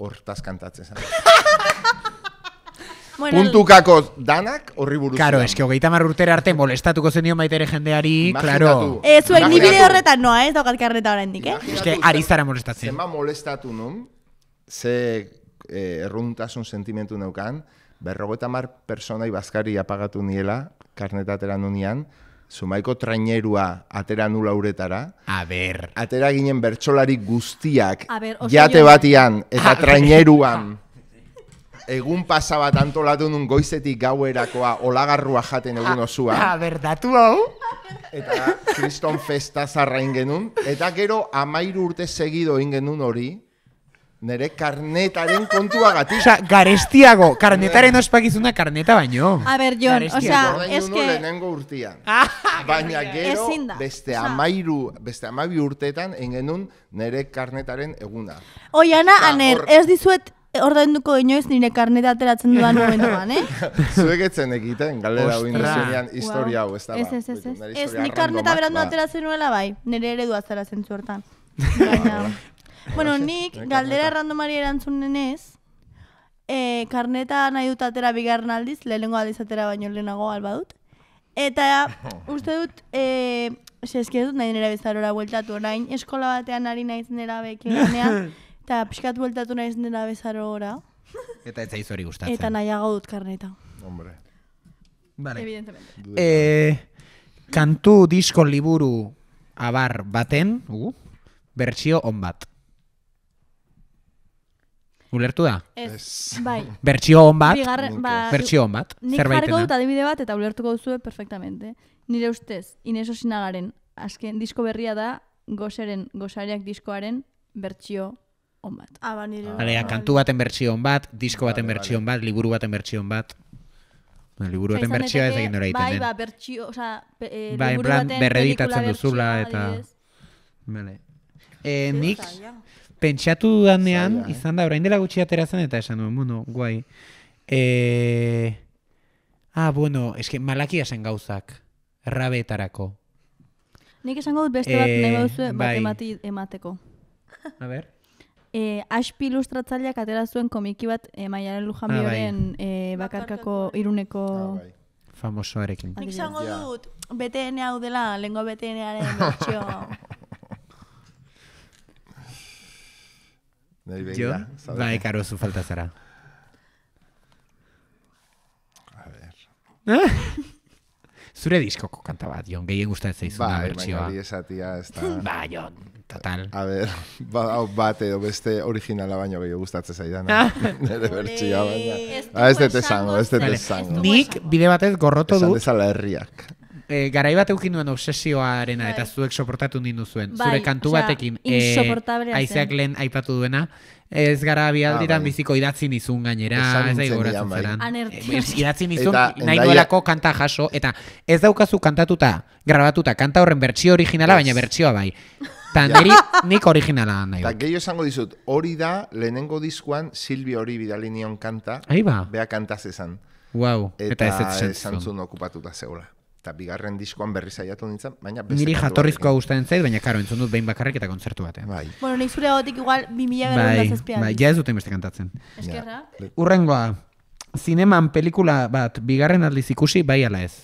C: hortaz kantatzen zan. (laughs)
B: bueno,
D: puntukako danak horri buruz. Claro, eske que 30 urtera arte molestatuko zen maitere jendeari, klaro... claro. Eh,
B: zuek ni bide horretan noa, ez daukat karneta oraindik, eh? Eske que ari
D: zara
C: molestatzen. Zema molestatu nun? Ze eh, erruntasun sentimentu neukan, berrogeta mar personai bazkari apagatu niela, karneta ateran unian, zumaiko trainerua atera nula uretara. A ber. Atera ginen bertsolari guztiak, ber, jate batian, eta (laughs) traineruan egun pasa bat antolatu nun goizetik gauerakoa olagarrua jaten egun ah, osua. Ha,
D: ah, berdatu hau.
C: Eta kriston festa zarra ingenun. Eta gero amairu urte segido ingenun hori. Nere karnetaren kontua gatik. Osa, garestiago, karnetaren
D: ospakizuna karneta baino. A ber, Jon, osa, eske... Que... lehenengo
F: urtian. Ah, Baina
C: gero, beste amairu, beste amabi urtetan, engenun nere karnetaren eguna.
B: Oiana, aner, ez dizuet ordainduko inoiz nire karneta ateratzen duan (laughs) momentuan, eh?
C: Zuek etzen egiten, galera hau indizionean historia hau, ez da ba, Ez,
B: ez, ez, nik karneta berandu ateratzen nuela bai, nire ere duazara zentzu hortan. (laughs) Bueno, nik galdera randomari erantzun nenez, eh, karneta nahi dut atera bigarren aldiz, lehenengo aldiz atera baino lehenago alba dut. Eta, (laughs) uste dut, eh, dut nahi nire bezarora bueltatu, orain, eskola batean ari nahi zinera bekin ganean, Eta pixkat bueltatu nahi zen dena bezaro gora.
D: (laughs) Eta ez zaiz hori gustatzen. Eta nahi
B: agaudut karneta. Hombre. Vale. Evidentemente.
D: Eh, kantu disko liburu abar baten, uh, bertsio on bat. Ulertu da?
B: Ez, bai. Bertsio on bat. Ba, bertsio on bat. Nik jarriko dut adibide bat eta ulertuko duzue perfectamente. Nire ustez, Ineso Sinagaren, azken disko berria da, gozeren, gozariak diskoaren, bertsio Ah, ba, nire... Alea, kantu baten bertsio
D: bat, disko baten vale, bat, liburu baten bertsio bat. Bueno, liburu baten bertsio ez egin dora iten bai, den. Bai,
B: ba, bertsio, sea, eh, bai, liburu baten plan, berreditatzen duzula eta...
D: Bale. Eh, nik, pentsatu dudanean, eh? izan da, orain dela gutxi eta esan duen, bueno, guai. Eh, ah, bueno, eske malakia zen gauzak, rabetarako.
B: Nik esango dut beste bat eh, negozue, bat bai. emateko. A ver e, aspi ilustratzaileak atera zuen komiki bat e, eh, maialen lujan ah, bai. e, bakarkako iruneko ah, bai. famosoarekin. Nik zango yeah. dut,
A: BTN hau dela,
B: lengo BTNaren (laughs) bertxio.
D: Nei venga, da, ba, ekaro zu falta A ver. (laughs) zure diskoko kanta bat, Jon, gehien gustatzen zaizu
C: da bertsioa. Bai, bai, esa tía está. Bai, Jon, total. A ver, va va te beste originala baino gehi gustatzen zaidan.
D: (laughs) Nere bertsioa baina.
F: A este
C: te ez ah, este te Nik bide batez gorroto du. herriak
D: e, garai bat eukin duen obsesioarena bai. eta zuek soportatu nindu zuen. Zure bai, kantu batekin e, aizeak lehen aipatu duena. Ez gara bialditan ah, bai. biziko idatzi nizun gainera, Idatzi nizun nahi duelako kanta jaso, eta ez daukazu kantatuta, grabatuta, kanta horren bertsio originala, baina bertsioa bai. Eta niri nik originala nahi. Eta
C: esango dizut, hori da lehenengo diskoan Silvio hori bidali kanta, bea kantaz esan. Wow. Eta, eta okupatuta zeula eta bigarren diskoan berri saiatu nintzen, baina... Niri jatorrizkoa
D: guztaren zait, baina karo, entzun dut behin bakarrik eta konzertu bat, eh? Bai.
B: Bueno, nek zure agotik igual, 2000 bai, da bai, Bai, ja
D: ez dut beste kantatzen. Eskerra. Ja. Urrengoa, zineman pelikula bat bigarren aldiz ikusi, bai ala ez?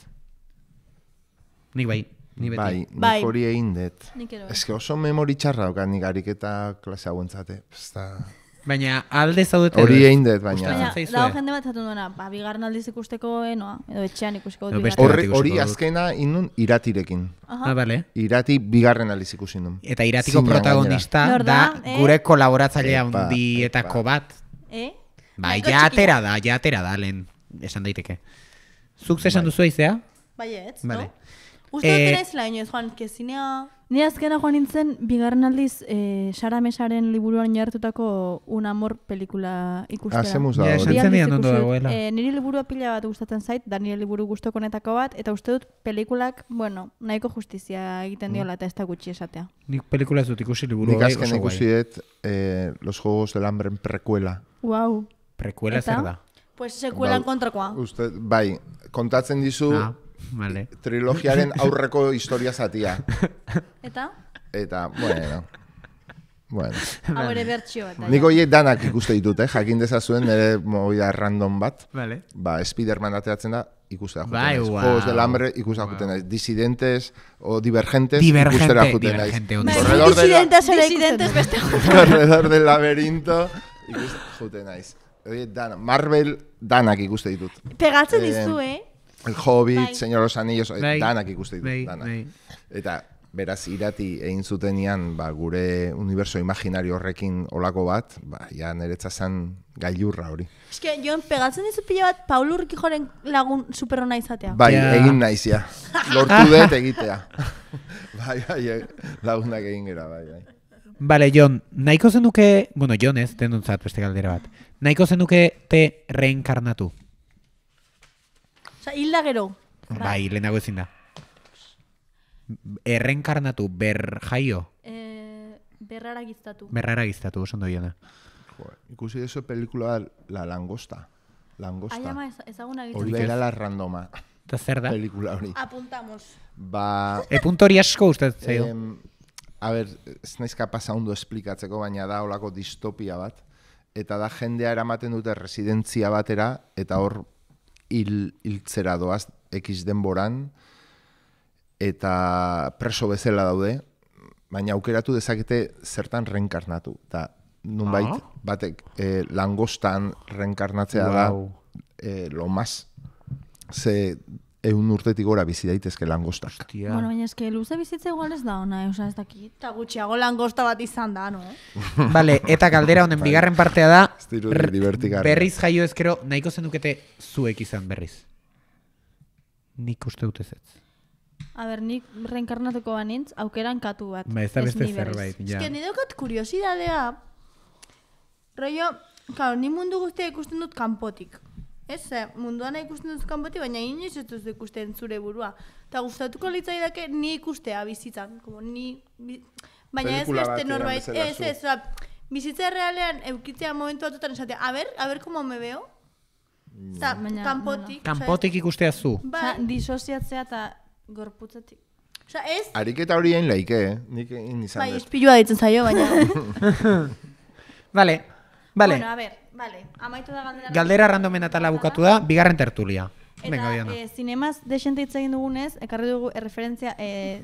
D: Nik bai.
C: Ni beti. Bai, bai. nik hori egin dut. Bai. Ez que oso memori txarra, okan nik ariketa klase hauentzate. Eh. Zta...
D: Baina alde zaudete. Hori egin dut, baina. Baina,
B: dago jende bat zaten duena, ba, bigarren aldiz ikusteko enoa, edo etxean ikusiko dut. Hori, hori azkena
C: inun iratirekin. Aha. Ah, bale. Irati bigarren aldiz ikusi nun. Eta iratiko Zinean protagonista
D: da, eh? gure kolaboratzailea hundietako bat. Eh? Ba, ja atera da, ja atera da, lehen esan daiteke. Zuk zesan bai. duzu aizea? Bai, ez, no? Uste dut eh, ere
B: ez lainoez, Juan, kezinea... Ni azkena joan nintzen, bigarren aldiz, e, Sara Mesaren liburuan jartutako Un Amor pelikula ikustera. Hacemos ah, da, hori. Ja, eh, niri liburua pila bat gustatzen zait, da liburu guztoko netako bat, eta uste dut pelikulak, bueno, nahiko justizia egiten mm. diola eta ez da gutxi esatea.
D: Nik pelikula ez dut ikusi liburu. Nik azken bai.
C: eh, Los Juegos del Hambre en prekuela. Wow. Prekuela zer da?
B: Pues sekuelan bai. kontrakoa.
C: Uste, bai, kontatzen dizu... Ah. Vale. Trilogiaren aurreko historia zatia. Eta? Eta, bueno. Bueno. Haure bertxio bat. Nik oie danak ikuste ditut, eh? Jakin dezazuen, nire moia random bat. Vale. Ba, Spiderman ateatzen da, ikuste da Bai, wow. Juegos del hambre, ikuste da juten Disidentes o divergentes, ikuste da juten naiz. Disidentes disidentes, beste juten. (laughs) Corredor del laberinto, ikuste da juten Oie, dan, Marvel danak ikuste ditut. Pegatzen eh, dizu, eh? El Hobbit, bai. Señor Los Anillos, eh, bai. danak ikusten. ditu. Bai, bai. Eta, beraz, irati egin zutenian, ba, gure universo imaginario horrekin olako bat, ba, ja gailurra hori.
B: Eske, joan, pegatzen dizu pila bat, Paul Urkijoren joren lagun superrona izatea. Bai, egin naizia. Lortu
C: (laughs) dut egitea. bai, bai, eh, lagunak egin gira, bai, bai.
D: Vale, Jon, nahiko zenuke, bueno, Jon ez, denuntzat beste galdera bat. Nahiko zenuke te reinkarnatu?
B: Osa, hilda gero.
D: Bai, lehen ba. lehenago ezin da. Errenkarnatu, ber jaio?
B: Eh, berrara giztatu. Berrara
D: giztatu, oso ondo gira. Ikusi dezu pelikula La Langosta. Langosta.
B: Ai, ama, ezaguna la
C: randoma. Eta zer da? Pelikula hori.
B: Apuntamos.
C: Ba... E
D: eh, punto hori asko uste
C: zeio. Eh, a ber, ez naiz kapasa ondo esplikatzeko, baina da olako distopia bat. Eta da jendea eramaten dute residentzia batera, eta hor hil, hiltzera doaz, ekiz denboran, eta preso bezala daude, baina aukeratu dezakete zertan reinkarnatu. Eta nunbait, ah. batek e, langostan reinkarnatzea wow. da e, eh, lomaz. Ze eun urtetik gora bizi daitezke langostak. Hostia. Bueno,
B: baina eske luze bizitze igual ez da ona, eusa eh? ez dakit. gutxiago langosta bat izan da, no, eh?
D: (laughs) vale, eta galdera honen bai. bigarren partea da, berriz jaio ezkero, nahiko zenukete zuek izan berriz. Nik uste dut ez
B: A ber, nik reinkarnatuko banintz, aukeran katu bat. Ba, ez da beste zerbait, ja. Ez que nidokat kuriosidadea, rollo, claro, ni mundu guztia ikusten dut kanpotik. Ez, munduan ikusten duzu kanpoti, baina inoiz ez dut ikusten zure burua. Eta gustatuko litzai dake, ni ikustea bizitzan. Como, ni, Baina ez beste norbait, ez, bizitza realean eukitzea momentu batutan esatea, a ver, a como me veo. Ta, mm. kanpotik. Baina. Kanpotik ikustea zu. Ba, Sa, disoziatzea eta gorputzatik. Osa, ez...
C: Ariketa hori egin laike, eh? Nik egin izan Bai, espilua ditzen zaio, baina.
D: (laughs) (laughs) vale, vale. Bueno, a
B: ver, Vale, amaitu da galdera. Galdera
D: randomena tala bukatu da, bigarren tertulia. Eta, eh,
B: zinemaz, desente egin dugunez, ekarri dugu erreferentzia eh,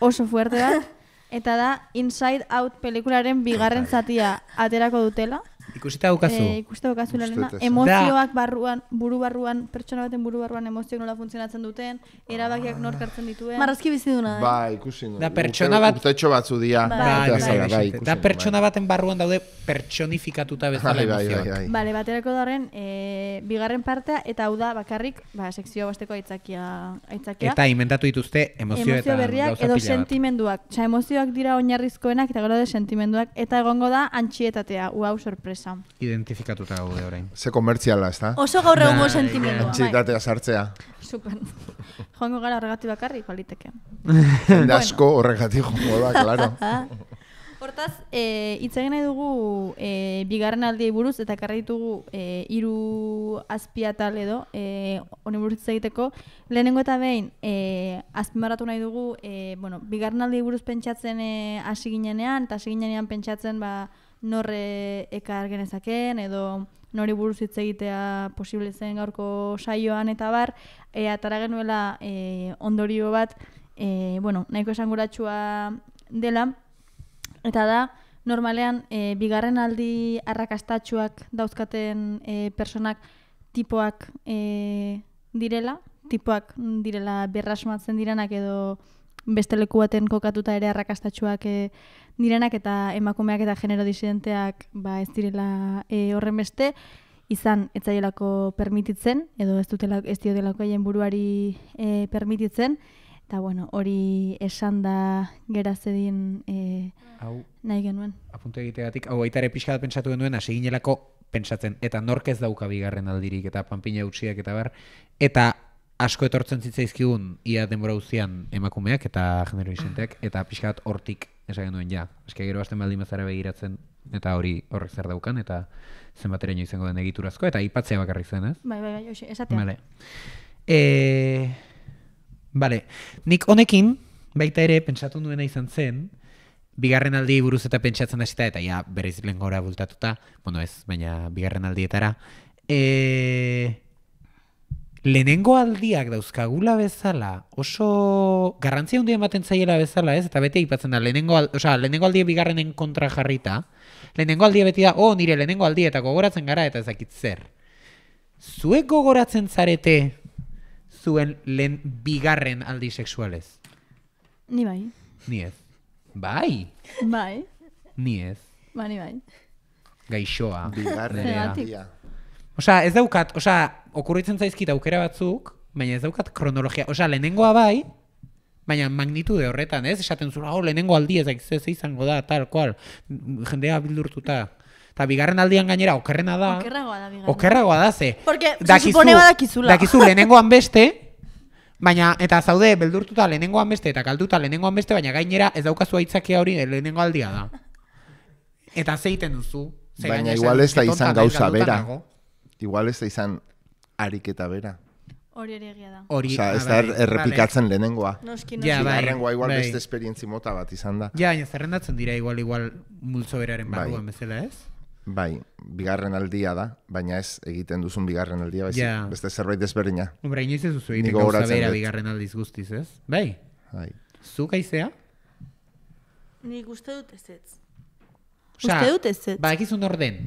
B: oso fuerte da, (laughs) eta da, Inside Out pelikularen bigarren zatia aterako dutela.
D: Ikusita daukazu. E, ikusita daukazu lorena. Emozioak
B: da. barruan, buru barruan, pertsona baten buru barruan emozioak nola funtzionatzen duten, erabakiak nork hartzen dituen. Marrazki bizi duna da. Eh? Ba,
D: ikusi. Da pertsona bat... batzu dia. Ba, ba, da pertsona baten barruan daude pertsonifikatuta bezala emozioak. Ba,
B: Bale, baterako daren e, eh, bigarren partea, eta hau da bakarrik, ba, sekzio basteko aitzakia, aitzakia. Eta
D: inventatu dituzte emozio, eta Emozio berriak edo
B: sentimenduak. Tsa, emozioak dira oinarrizkoenak eta gero sentimenduak. Eta egongo da antxietatea, uau sorpresa interesa.
D: Identifikatuta gaude orain. Ze
C: komertziala, ez da? Oso gaur egun goz bai. sartzea.
B: Super. (laughs) Joango gara horregatik bakarri, kualiteke.
C: Dasko bueno. horregatik da, klaro. (laughs) Ah.
B: Hortaz, eh, itzegin nahi dugu eh, bigarren aldia buruz eta karri ditugu eh, iru azpia tal edo eh, oniburuz egiteko. Lehenengo eta behin, eh, azpimarratu nahi dugu eh, bueno, bigarren aldia buruz pentsatzen eh, hasi eh, ginenean, eta hasi ginenean pentsatzen ba, norre ekar genezaken edo nori buruz hitz egitea posible zen gaurko saioan eta bar e, atara ondorio bat e, bueno, nahiko esan dela eta da normalean e, bigarren aldi arrakastatxuak dauzkaten e, personak tipoak e, direla tipoak direla berrasmatzen direnak edo beste leku baten kokatuta ere arrakastatxuak e, eh, direnak eta emakumeak eta genero disidenteak ba, ez direla eh, horren beste, izan etzaielako permititzen, edo ez dutela ez diodelako jen buruari eh, permititzen, eta bueno, hori esan da gerazedin e, hau, nahi genuen.
D: Apuntu egiteatik, hau aitare pixka da pentsatu genuen, hasi pentsatzen, eta nork ez dauka bigarren aldirik, eta panpina utziak, eta bar, eta asko etortzen zitzaizkigun ia denbora uzian emakumeak eta genero eta pixkat hortik esagen duen ja eske gero hasten baldin bezara begiratzen eta hori horrek zer daukan eta zen bateraino izango den egiturazko eta ipatzea bakarrik zen, ez?
B: Bai, bai, bai, hoxe, esatea Bale,
D: e... Eh, Bale. nik honekin baita ere pentsatu duena izan zen bigarren aldi buruz eta pentsatzen da eta ja, berriz lengora gora bultatuta bueno ez, baina bigarren aldietara eee eh, lehenengo aldiak dauzkagula bezala, oso garrantzia hundien baten zaiela bezala, ez? Eta beti ipatzen da, lehenengo, al... Osa, lehenengo bigarrenen kontra jarrita, lehenengo aldia beti da, oh, nire lehenengo aldia eta gogoratzen gara eta ezakit zer. Zuek gogoratzen zarete zuen lehen bigarren aldi seksualez? Ni bai. Ni ez. Bai? Bai. Ni ez. Ba, ni bai. Gaixoa. Bigarren aldia. Osa, ez daukat, osa, okurritzen zaizkit aukera batzuk, baina ez daukat kronologia. Osa, lehenengoa bai, baina magnitude horretan, ez? Esaten zuen, oh, lehenengo aldi ez ez izango da, tal, kual, jendea bildurtuta. Eta bigarren aldian gainera, okerrena da.
B: Okerragoa da, bigarren. Okerragoa
D: da, ze. Porque, dakizu, se Dakizu, lehenengoan beste, baina, eta zaude, beldurtuta lehenengoan beste, eta kalduta lehenengoan beste, baina gainera, ez daukazu aitzakia hori, lehenengo aldia da. Eta zeiten duzu. baina
C: igual ez da izan gauza bera. Igual ez da izan ariketa bera.
D: Hori ere egia da.
C: Hori, o sea, ah, ez da bai. er- errepikatzen vale. lehenengoa. Noski,
B: noski.
D: Ja, bai, igual bai. beste esperientzi mota bat izan da. Ja, baina zerrendatzen dira igual, igual multzo beraren bai. barruan bezala ez?
C: Bai, bigarren aldia da, baina ez egiten duzun bigarren aldia, baiz, beste zerbait desberdina.
D: Hombre, inoiz ez duzu egiten gauza bera bigarren aldiz guztiz, ez? Bai? Bai. Zu aizea?
B: Ni guste dut ez ez. Uste dut
D: ez ez. Ba, ekizun orden.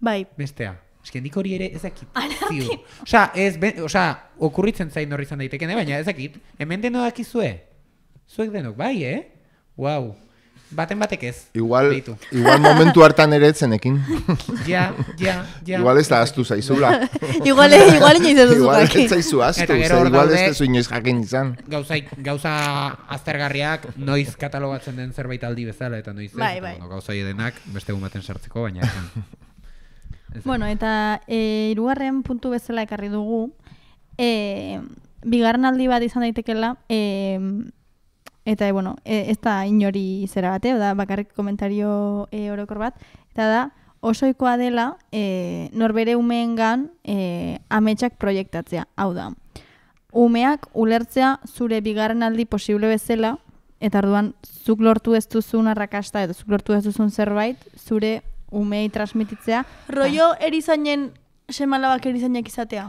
D: Bai. Bestea. Eske, nik hori ere ezakit. O Osa, ez, ben, osa, okurritzen zain horri izan daitekene, baina ezakit. Hemen deno dakizue. Zuek denok, bai, eh? Wow. Baten batek ez. Igual, (laughs) igual
C: momentu hartan ere etzenekin. (laughs) ja, ja, ja. Igual ez da astu zaizula. (laughs) igual, eh, igual inoiz ez duzu Igual ez zaizu astu, Eta, gero, igual ez da inoiz jakin izan.
D: Gauza, gauza aztergarriak noiz katalogatzen den zerbait aldi bezala, eta noiz ez. Bai, bai. Gauza denak, beste gumaten sartzeko, baina.
B: Bueno, eta e, eh, irugarren puntu bezala ekarri dugu, e, bigarren aldi bat izan daitekela, e, eh, eta, bueno, e, ez da inori zera bat, da bakarrik komentario e, orokor bat, eta da, osoikoa dela e, norbere umeen gan ametsak proiektatzea, hau da. Umeak ulertzea zure bigarren aldi posible bezala, eta arduan zuk lortu ez duzun arrakasta, eta zuk lortu ez duzun zerbait, zure umei transmititzea. Ba. Rollo erizainen semalabak erizainak izatea?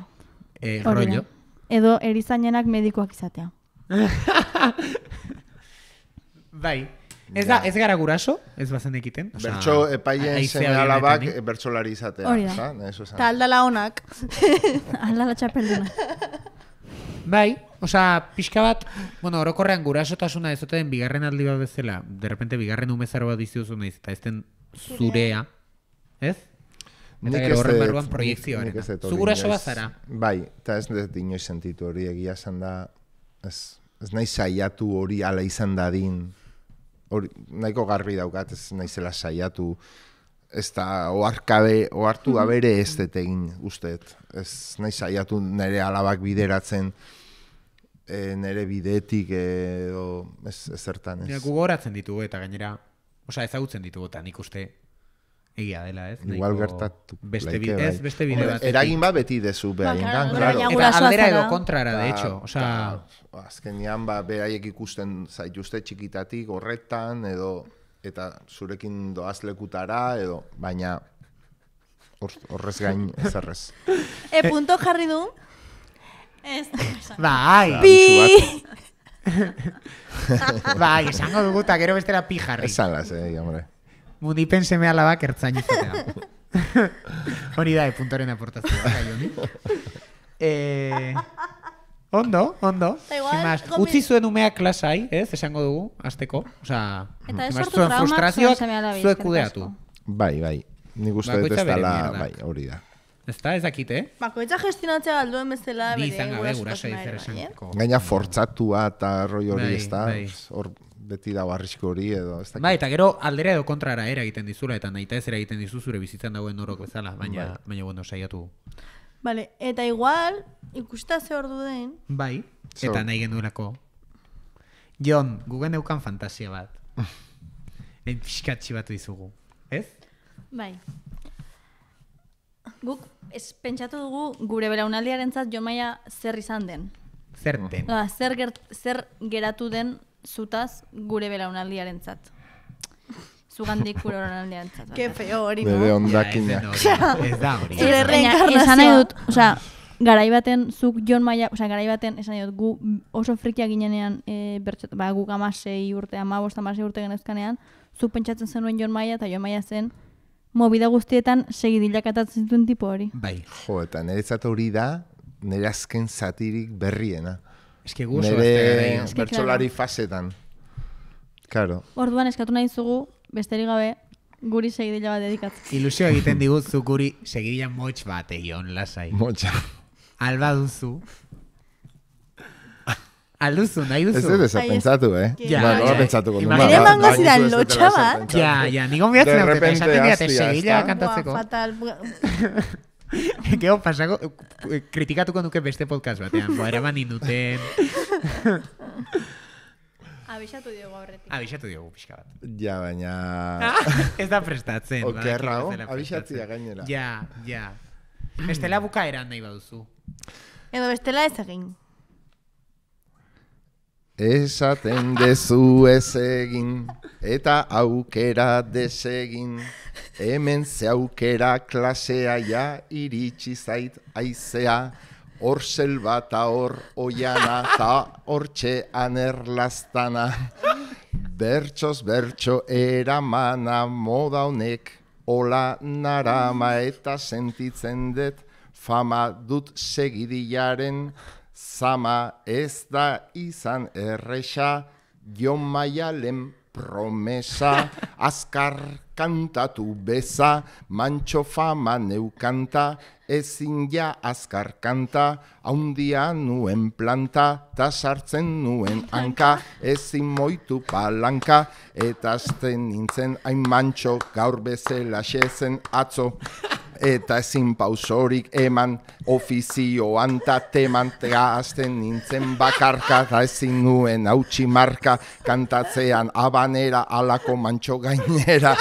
B: E, rollo. Edo erizainenak medikoak izatea. (laughs)
D: bai. Ez da, ez gara guraso, ez bazen ekiten. bertso epaien semalabak eh?
C: bertsolari izatea. Hori da. Ta
B: aldala honak. (laughs) aldala txapelduna.
D: Bai, Osa, pixka bat, bueno, orokorrean gurasotasuna ez zuten bigarren aldi bat bezala, de repente bigarren umezaro bat dizi duzu eta ez den zurea, ez? Eta gero horren barruan proiektioan. Zugura
C: soba zara. Bai, eta ez dut inoiz sentitu hori egia da, ez, ez nahi saiatu hori ala izan dadin, hori nahiko garbi daukat, ez nahi zela saiatu, ez da oarkabe, oartu gabere mhm. bere ez egin uste, ez nahi saiatu nire alabak bideratzen, E, eh, nere bidetik edo ez, ez zertan ez. Ja,
D: gugoratzen ditugu eta gainera Osa, ezagutzen ditugu, eta nik uste egia dela, ez? Igual Naiko... gertatu. Beste bai. ez, beste bide bat. Eragin bat beti dezu
F: behar
C: ingan, ba, Eta aldera edo kontrara, de ba, hecho. Osa... Ba, ba azken nian, ba, beraiek ikusten zaituzte txikitatik horretan, edo eta zurekin doaz lekutara, edo, baina horrez Or, gain ezerrez. (laughs)
B: e, punto jarri du? Ez. Ba, ai. Bi!
D: (laughs) bai, esango duguta, gero bestera pijarri. Esan las, eh, hombre. Mundipen seme alabak ertzain izatea. (laughs) Hori da, eh, puntoren aportazioa. bai, (laughs) eh, ondo, ondo. Igual, zuen umea klasai, ez, esango dugu, azteko. O sea, Eta simaz, ez sortu trauma, zuen kudeatu.
C: Bai, bai. Nik uste dut ez dala, bai, hori da.
D: Ez da, ez dakit, eh?
B: Bakoitza gestionatzea alduen bezala bere gurasotasun ari
D: bai, eh? Gaina
C: eta roi hori bai, ez da, bai. hor beti da barrisko hori edo.
D: Bai, eta gero aldera edo kontrara era egiten dizula eta nahita ez era egiten dizu zure bizitzan dagoen norok bezala, baina, bai. baina bueno, saiatu.
B: Vale, eta igual, ikusta ze ordu den.
D: Bai, eta so. nahi genuelako. Jon, gugen euken fantasia bat. Nen (laughs) pixkatxi bat dizugu, ez?
B: Bai. Guk ez pentsatu dugu gure belaunaldiarentzat jomaia zer izan den. Zer den. Ba, zer, ger, zer geratu den zutaz gure belaunaldiarentzat. Zugandik gure belaunaldiarentzat. Ke feo hori, no? Bede ondakinak. Ez da hori. Zure reinkarnazioa. Esan edut, osea, garai baten zuk Jon Maia, osea garai baten esan diot gu oso frikia ginenean e, bertxot, ba guk 16 urte, 15, 16 urte genezkanean, zuk pentsatzen zenuen Jon Maia ta Jon Maia zen movida guztietan segi dilakatatzen zituen tipo hori.
C: Bai. Jo, eta niretzat hori da, nire azken zatirik berriena. Ez que nire bertxolari
D: claro. fasetan. Claro.
B: Orduan eskatu nahi zugu, besterik gabe, guri segidila bat dedikatzen. Ilusio egiten
D: diguzu guri segidila motx bat egion, lasai. Motxa. Alba duzu. Alduzu, nahi duzu. Ez ez ez, pentsatu, eh? Ja, ja, ja. Ja, ja, ja. Ja, ja, ja. Ja, ja, ja. Ja, ja, Nigo miratzen
C: dut, eta esaten dira, te segila kantatzeko.
D: Fatal. Ekeo, pasako, kritikatuko nuke beste podcast batean. Boa, eraman induten.
B: Abixatu diogu aurretik.
D: Abixatu diogu, pixka bat. Ja, baina... Ez da
C: prestatzen. Okerrago, errao,
D: abixatzi da gainera. Ja, ja. Estela bukaeran nahi baduzu.
B: Edo, bestela ez egin
C: esaten dezu ez egin, eta aukera desegin, hemen ze aukera klasea ja iritsi zait aizea, hor selba eta hor oiana eta hor txean erlaztana, bertsoz bertso eramana moda honek, Ola narama eta sentitzen dut fama dut segidiaren zama ez da izan erresa, jon maialen promesa, (laughs) azkar kantatu beza, mantxo fama neukanta, ezin ja azkar kanta, haundia nuen planta, Tasartzen nuen hanka, ezin moitu palanka, eta azten nintzen hain mantxo, gaur bezela xezen atzo. (laughs) eta ezin pausorik eman ofizioan anta teman teazten nintzen bakarka eta ezin nuen hautsi marka kantatzean abanera alako mantxo gainera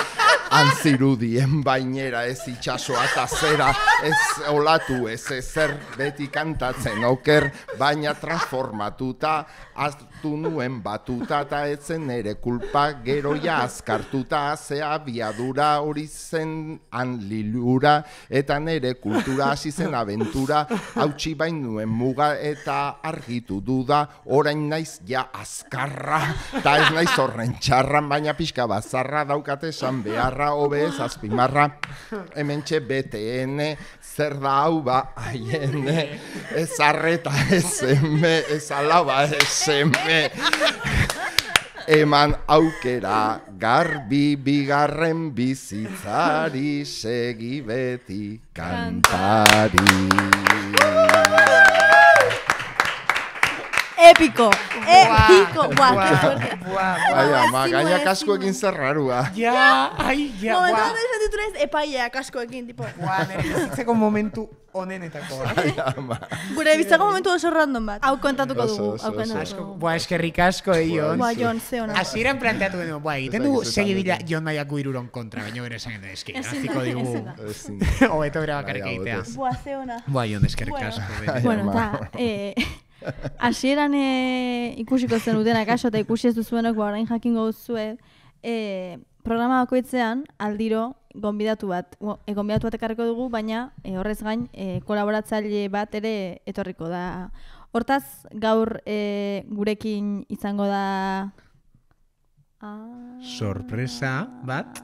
C: antzirudien bainera ez itxasoa eta zera ez olatu ez ezer beti kantatzen oker baina transformatuta az, hartu nuen batuta eta etzen ere kulpa geroia azkartuta zea biadura hori zen han lilura eta nere kultura hasi zen aventura hautsi bain nuen muga eta argitu duda orain naiz ja azkarra eta ez naiz horren txarran baina pixka bazarra daukate san beharra obez azpimarra hemen txe BTN zer da hau ba aiene ez arreta ez eme ez alaba ez Bai. (laughs)
F: Eman aukera garbi bigarren bizitzari segi beti kantari.
B: Epiko! e piko bat. Baina, ma, gaina kasko Ya, zer raru, Ja, ai, ja, ba. Momentu bat esatitu epaia kasko egin, tipo.
D: momentu onenetako.
B: Gure, bizitzeko momentu oso random bat. Hau kontatuko dugu, hau kontatuko
D: eskerrik asko, eh, Jon. Ba, Jon, ze hona. Asiren planteatu genu, ba, egiten dugu, segi bila, Jon nahiak guiruron kontra, baina bere esan edo eski, digu... dugu. (laughs) Obeto grabakarrik egitea. Ba, ze hona. Ba, Jon, eskerrik asko. Bueno, eh...
B: Asieran eh, ikusiko zen Utenak aso eta ikusi ez duzuenok ba orain jakingo duzue e, programa bakoitzean aldiro gonbidatu bat. E, gonbidatu bat ekarriko dugu, baina e, horrez gain kolaboratzaile bat ere etorriko da. Hortaz, gaur e, gurekin izango da... Ah.
D: Sorpresa bat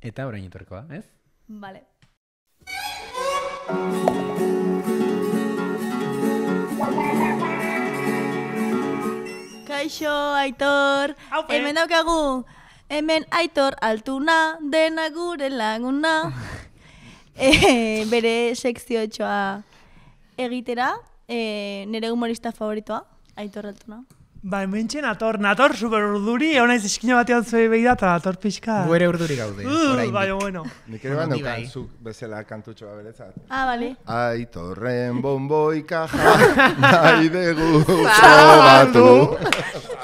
D: eta orain itorkoa ez?
B: Vale. Vale. Kaixo, Aitor! Hemen daukagu! Hemen Aitor altuna, dena gure laguna. (laughs) e, bere sekzio egitera, e, nire humorista favoritoa, Aitor altuna.
A: Ba, ementxen nator, nator super urduri, egon aiz izkina batean zuei behi da, eta nator pixka. Buere urduri gaude. Uh, ba, jo, bueno.
C: Nik ere bando kan, zuk bezala kantutxo bat Ah, bale. Ai, torren
F: bomboi kaja, (laughs)
B: nahi degu txobatu.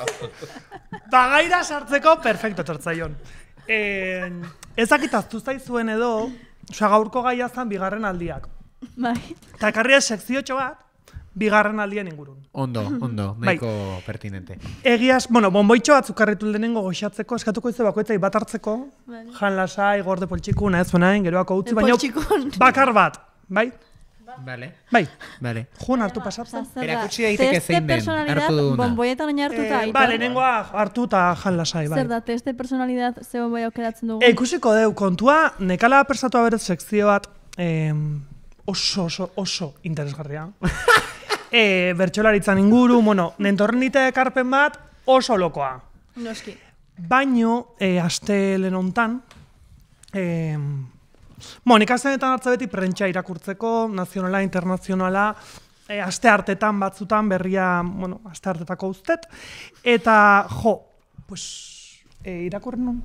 A: (laughs) ba, gaira sartzeko, perfecto, tortzaion. Eh, Ez akitaz, edo, zuen gaurko gaia gaiazan bigarren aldiak. Bai. Ta karriak sekzio txobat, bigarren aldian ingurun.
D: Ondo, (laughs) ondo, bai. nahiko bai. pertinente.
A: Egiaz, bueno, bonboitxo batzuk karritu lehenengo goxatzeko, eskatuko izo bakoetzei bat hartzeko, vale. Bai. jan lasai, gorde de poltsikun, zuenaen, geroako utzi, baina bakar bat, bai? Vale. Bai. Vale. Juan hartu pasatzen. Erakutsi daiteke zein den. Hartu du una.
B: hartu eta. Eh, vale, ba, nengoa
A: hartu eta jan lasai, bai. Zer
B: da, teste personalidad ze bonboia okeratzen dugu. Eh,
A: ikusiko deu, kontua, nekala persatu aberet sekzio bat, eh, oso, oso, oso interesgarria. (laughs) e, bertxolaritzan inguru, bueno, nentorren dite ekarpen bat oso lokoa. Noski. Baino, e, aste lehen ontan, e, Monika hartza beti prentxa irakurtzeko, nazionala, internazionala, e, aste hartetan batzutan berria, bueno, aste hartetako eta jo, pues, e, irakurren nun.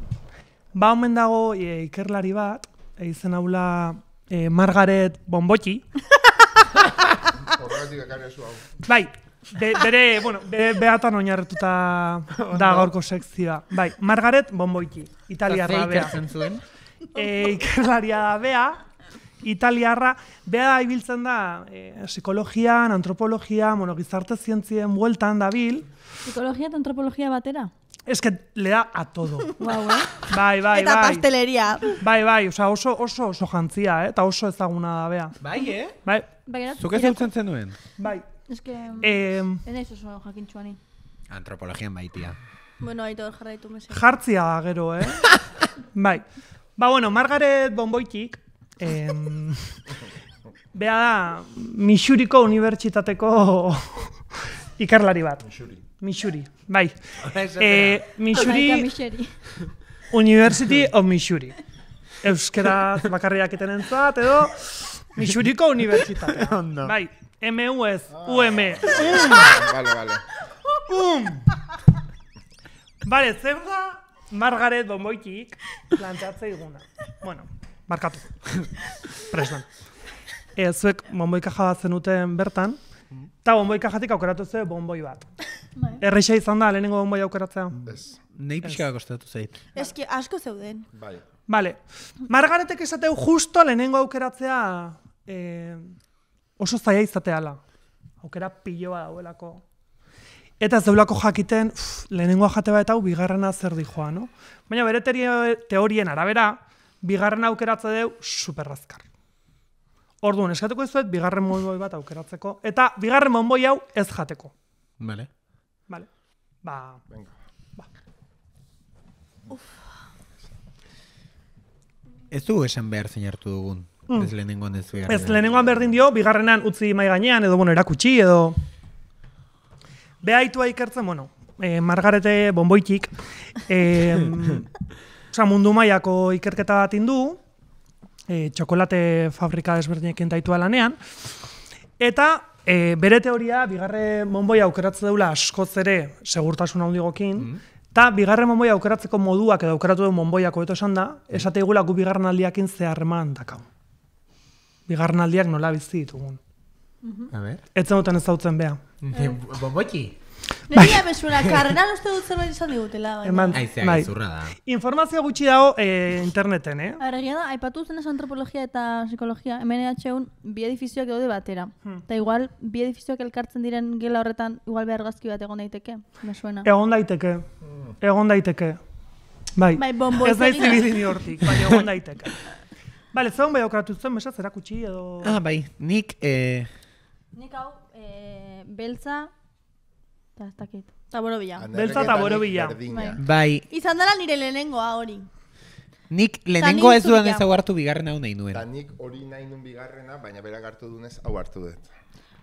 A: Ba omen dago e, ikerlari bat, e, izen haula e, Margaret Bombotxi, (laughs)
C: Bai, be, bere, bueno, be, beata
A: noin da gaurko sekzioa. Bai, Margaret Bomboiki, italiarra bea. E, (laughs) ikerlaria da bea, italiarra, bea da ibiltzen da, e, psikologian, antropologian, bueno, gizarte zientzien bueltan da bil. Psikologia eta antropologia batera? Es que le da a todo. (laughs) eh? Bai, bai, bai. Eta pasteleria. Bai, bai, osea oso oso oso jantzia, eh? Eta oso ezaguna da bea. Bai, eh? Bai. bai Zuk ez
B: zentzen duen? Bai. Es que... Eh, mm, en eso son jakintxuani.
D: Antropologian bai, tia.
B: Bueno, ahí todo jarra ditu mesen. Jartzia
A: da gero, eh? (laughs) bai. Ba, bueno, Margaret Bonboitik. Em... bea da, Michuriko Unibertsitateko (laughs) ikarlari bat. Michuriko. Missouri. bai.
B: Eh, Missouri.
A: (laughs) University of Missouri. Euskera bakarriak eten edo... Misuriko Unibertsitatea. (laughs) no. Bai, M-U-S, ah. e. (laughs) ah, U-M. Um. vale, vale. Um. Bale, zer da Margaret Bomboitik plantatze iguna. Bueno, markatu. Presdan. E, eh, zuek Bomboika jabatzen uten bertan, Eta bonboi kajatik aukeratu ze bonboi bat. (laughs) Bai. Erreixa izan da, lehenengo bonboi aukeratzea. Ez. Nei pixka kostatu zait. Ez asko zeuden. Bai. Vale. Margaretek esateu justo lehenengo aukeratzea eh, oso zaia izateala. Aukera piloa dauelako. Eta ez deulako jakiten, uf, lehenengoa jate bat eta bigarrena zer di joa, no? Baina bere teorien arabera, bigarrena aukeratze deu superrazkar. Orduan, eskatuko dizuet bigarren monboi bat aukeratzeko eta bigarren monboi hau ez jateko. Bale. Vale. Ba,
D: venga. Ba. Uf. Ez du esan behar zein hartu dugun. Mm. Ez lehenengoan ez bigarren. Ez
A: lehenengoan berdin dio, bigarrenan utzi mai gainean, edo bueno, erakutsi, edo... itua ikertzen, bueno, eh, Margarete bonboitik, Eh, (laughs) Osa, mundu mailako ikerketa bat indu, e, txokolate fabrika desberdinekin daitua lanean, eta e, bere teoria, bigarre monboi aukeratze deula askoz ere segurtasun handigokin, mm Eta, bigarren monboia aukeratzeko moduak edo aukeratu duen monboiako eto esan da, mm. esate igula gu bigarren aldiakin dakau. Bigarren aldiak nola bizi dugun. Mhm. Etzen duten ez dautzen beha. Eh, Bomboki? Bai. Nire bezuela, uste dut zerbait izan digutela. Eman, aizea bai. Informazio gutxi dago eh, interneten, eh?
B: Arregia da, aipatu zen antropologia eta psikologia, hemen egin bi edifizioak daude batera. Hmm. igual, bi edifizioak elkartzen diren gela horretan, igual behar gazki bat egon daiteke, me suena. Egon
A: daiteke, egon daiteke. Bai, bai ez daiz egin dini hortik, bai, egon daiteke. Bale, zegoen bai okratu zen, mesaz erakutsi edo... Ah, bai, nik... Eh...
B: Nik hau, eh, beltza, Eta bila. Beltza eta boro bila. Bai. bai. Izan dara nire lehenengoa hori.
D: Nik lehenengoa ez duen ez hau hartu bigarren hau nahi nuen. Da
C: nik hori nahi nuen bigarrena, baina berak hartu dunez hau hartu dut.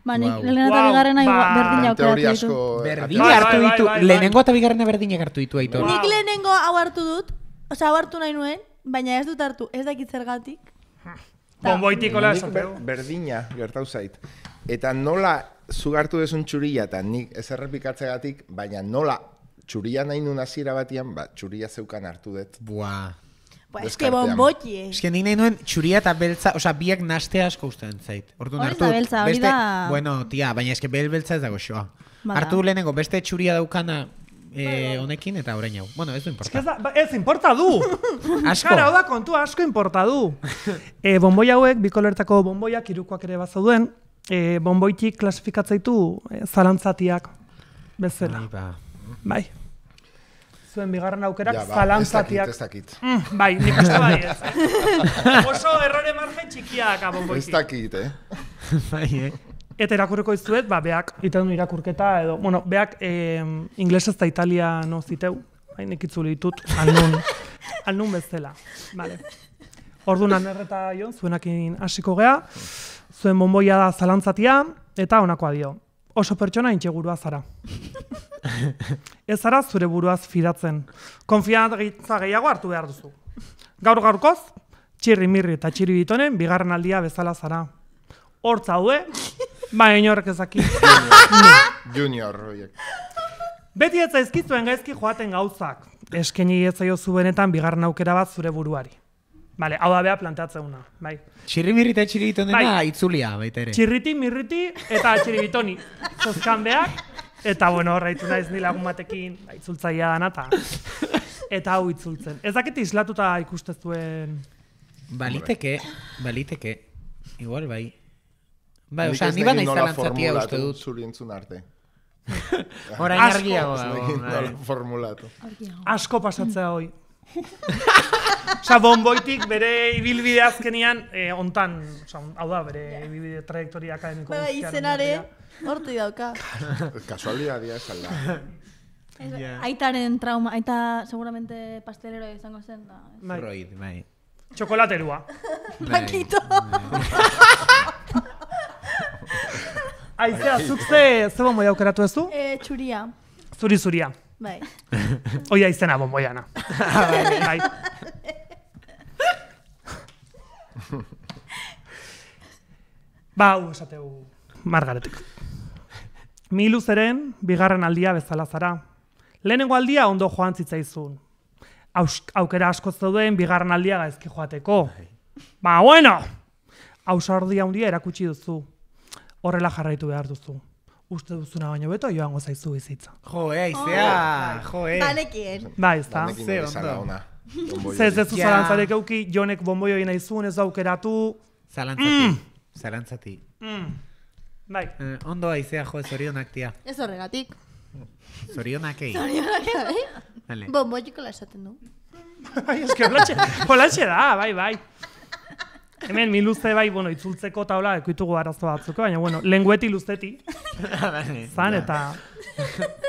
B: Ba, nik wow. lehenengo eta wow. bigarrena ba. Berdina jauk bai, bai, hartu ditu.
D: Berdin hartu ditu. Lehenengo eta bigarrena berdina hartu ditu, Wow. Nik
B: lehenengo hau hartu dut, oza, hau hartu nahi nuen, baina ez dut hartu, ez dakit zergatik.
C: Bomboitik hola esan. Berdina, gertau zait eta nola zugartu desun txuria, eta nik ezerrepikatzegatik, baina nola txuria nahi nun azira batian, ba, zeukan hartu dut. Bua.
B: Ba, ez que bombotie. Ez
D: que nik nahi nuen txuria eta beltza, osea, biak naste asko usten zait. Hortu nartu. Hori da. Bueno, tia, baina ez que beltza ez dago xoa. Bada. Artu lehenengo, beste txuria daukana eh, honekin eta horrein hau. Bueno, ez du importa.
A: Ez, da ez importa du! (laughs) asko. Kara, kontu, asko importa du. (laughs) e, eh, bomboi hauek, bikolertako bomboiak, irukoak ere bazo duen, e, bonboitik klasifikatzaitu e, zalantzatiak bezala. Ba. Bai. Zuen bigarren aukerak ja, ba. zalantzatiak. Ez dakit, ez mm, bai, nik uste bai eh. (laughs) Oso errore marge txikiak a Ez dakit, eh? (laughs) Bai, eh? Eta irakurreko izuet, ba, beak, ita irakurketa, edo, bueno, beak, eh, inglesa eta italia no ziteu, hain ikitzu ditut alnun, (laughs) alnun bezala. Vale. Orduan, nerreta joan, zuenakin hasiko gea, zuen bomboia da zalantzatia, eta honakoa dio. Oso pertsona intxegurua zara. (laughs) Ez zara zure buruaz fidatzen. Konfiantza gehiago hartu behar duzu. Gaur gaurkoz, txirri mirri eta txirri bitonen bigarren aldia bezala zara. Hortza haue, baina inorrek ezaki. Junior, Beti ez zaizkizuen gaizki joaten gauzak. Eskeni ez zaio benetan bigarren aukera bat zure buruari. Vale, hau da beha plantatzeuna, bai. Txirri mirri eta txirri bitoni bai. itzulia, baita ere. Txirriti, mirriti eta txirri bitoni. Zozkan behar, eta bueno, horra itzu naiz nila gumatekin, ba, itzultzaia dana, eta eta hau itzultzen. Ez dakit islatuta ikustezuen... Baliteke,
D: baliteke. Igual, bai. Bai, osea, ni bana
C: izalantzatia uste dut. Zuri entzun arte. Horain argiago bai. Formulatu.
A: Asko pasatzea hoi. Osa, boitik bere ibilbide azkenian eh, ontan, osa, hau da, bere yeah. ibilbide trajektoria akademiko Baina izenare,
B: horti dauka
D: (laughs) Kasualia dia esan da yeah.
B: Aitaren trauma, aita seguramente pastelero izango zen da
A: Bai, Freud, bai. Txokolaterua Bakito Aizea, zuk ze, ze bon boi aukeratu ez du?
B: Eh, txuria Zuri-zuria Bai.
A: (laughs) Oia izena bomboiana. bai. (laughs) bai. ba, hau margaretik. Margaretek. Mi luzeren, bigarren aldia bezala zara. Lehenengo aldia ondo joan zitzaizun. Ausk, aukera asko zauden, bigarren aldia gaizki joateko. Bai. Ba, bueno! Ausa ordia hundia erakutsi duzu. Horrela jarraitu behar duzu uste duzu na baina beto joango zaizu bizitza. Jo, ea, eh, izea, oh. jo, eh. Banekien. Ba, ez da. Banekien ez ona. Zalantzarek auki, jonek bomboio gina izun ez daukeratu. Zalantzati. Mm.
D: Zalantzati. Mm. Bai. Eh, ondo aizea, jo, zorionak tia.
B: Ez horregatik.
D: Zorionak egin. Zorionak
B: egin. Bomboio gila esaten du. Ay, es que hola, hola,
A: da, bai, bai. Hemen mi luze bai, bueno, itzultzeko taula ekuitugu arazo batzuk, baina bueno, lengueti luzteti. (laughs) Zan eta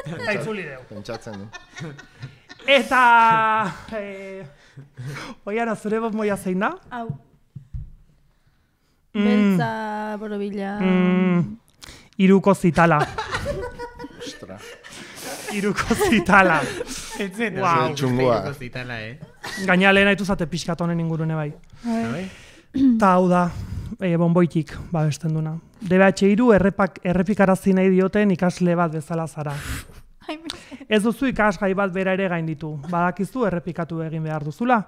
A: eta itzuli deu. Pentsatzen du. Eta eh Oian azure bat moia zein da? Hau. Mm.
B: Benta, borobila. Mm.
A: Iruko zitala. Ostra. Iruko zitala.
D: Etzen, Zitala, eh?
A: Gaina lehen haitu zate pixkat honen ingurune bai. Bai. Ta hau da, e, bonboitik, babesten duna. Debeatxe iru, errepak, errepikarazi nahi dioten ikasle bat bezala zara. (laughs) Ez duzu ikasgai bat bera ere gain ditu. Badakizu errepikatu egin behar duzula.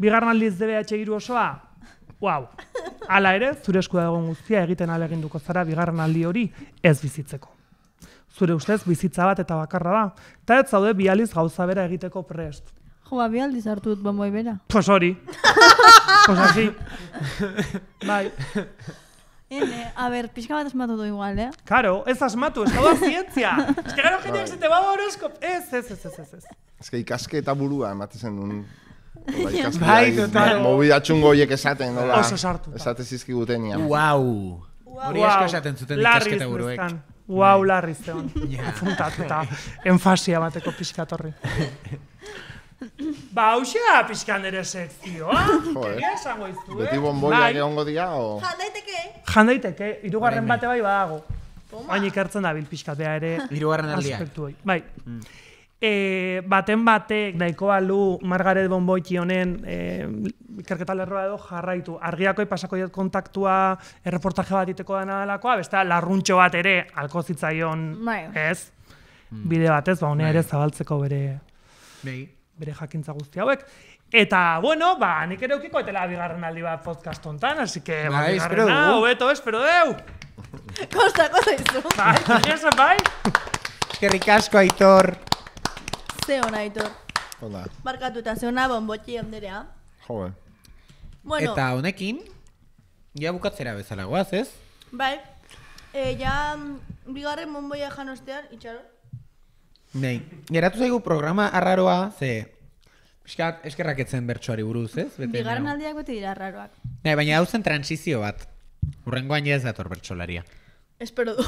A: Bigarren aldiz debeatxe iru osoa, Uau! Ala ere, zure esku egon guztia egiten alegin duko zara bigarren aldi hori ez bizitzeko. Zure ustez bizitza bat eta bakarra da. Ta ez zaude bializ gauza bera egiteko prest.
B: Jo, ba, bialdi zartu dut bera.
A: Pues hori. (laughs) pues así. (laughs)
B: bai. Ene, a ver, pixka bat asmatu du igual,
A: eh? Claro, ez asmatu, ez gau zientzia. (laughs) Ez que gero jendeak zite bau horoskop. Ez, ez, ez, ez, ez. Ez
C: es que ikaske eta burua, ematen zen un...
A: Bai, total. Mobi chungo
C: hoiek esaten, nola. no la. Esate zizkiguten, nian. Wow.
E: Hori wow. asko esaten zuten ikasketa buruek.
A: Wow, bai. larri zeon. Yeah. Enfasia bateko pixka torri. Ba, hausia pixkan ere sekzioa. Ah? (laughs) Kera esango izue. Beti bonboia bai. egongo dia, o... Jandaiteke. Jandaiteke, irugarren bai, bai. bate bai badago. Baina ikertzen dabil pixkat, bea ere... Irugarren erdia. Aspektu hori, Bai. Mm. Eh, baten batek, nahiko lu, Margaret Bonboiki honen e, ikerketa lerroa edo jarraitu. Argiakoi pasako kontaktua erreportaje bat iteko dena dalakoa, beste larruntxo bat ere alko zitzaion, bai. ez? Mm. Bide batez, ba, bai. ere zabaltzeko bere... Bai bere jakintza guzti hauek. Eta, bueno, ba, nik ere ukiko etela bigarren aldi bat podcast ontan, así que, ba, bai, espero dugu. Hau, beto, deu! Kosta, kosta izu. Bai, kosta, bai.
D: Eskerrik asko, Aitor.
B: Ze hona, Aitor. Hola. Barkatu eta ze hona, bonbotxi
D: Jove. Bueno. Eta honekin, ja bukatzera bezala guaz, ez?
B: Bai. Eh, ya, mm, bigarren bonboia janostean, itxaron.
D: Nei. Geratu zaigu programa arraroa, ze... Piskat, eskerrak etzen bertsoari buruz, ez? Bete, Bigarren
B: aldiak beti dira arraroak.
D: Nei, bai, baina dauzen transizio bat. Urrengoan nire dator bertsolaria.
B: Espero du.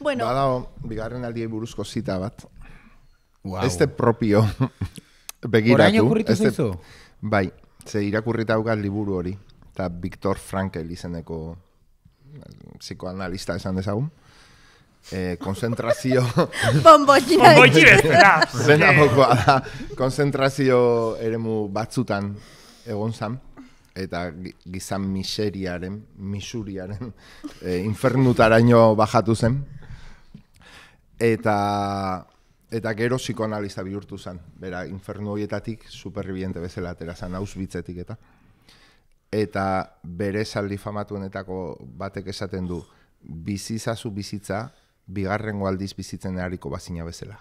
B: Bueno.
D: Badao, bigarren aldiak buruzko zita bat.
C: Este propio (laughs) begiratu. este... Bai, ze irakurrita haukat liburu hori. Eta Viktor Frankel izeneko eh, psikoanalista esan dezagun eh, konzentrazio... (laughs) Bombotxire! Bombotxire! Zena eh. bokoa konzentrazio eremu batzutan egon zan, eta gizan miseriaren, misuriaren, eh, infernutaraino bajatu zen. Eta eta gero psikoanalista bihurtu zen, bera infernu horietatik superribiente bezala atera zen, ausbitzetik eta. Eta bere saldi famatuenetako batek esaten du, bizizazu bizitza bigarrengo aldiz bizitzen ariko bazina bezala.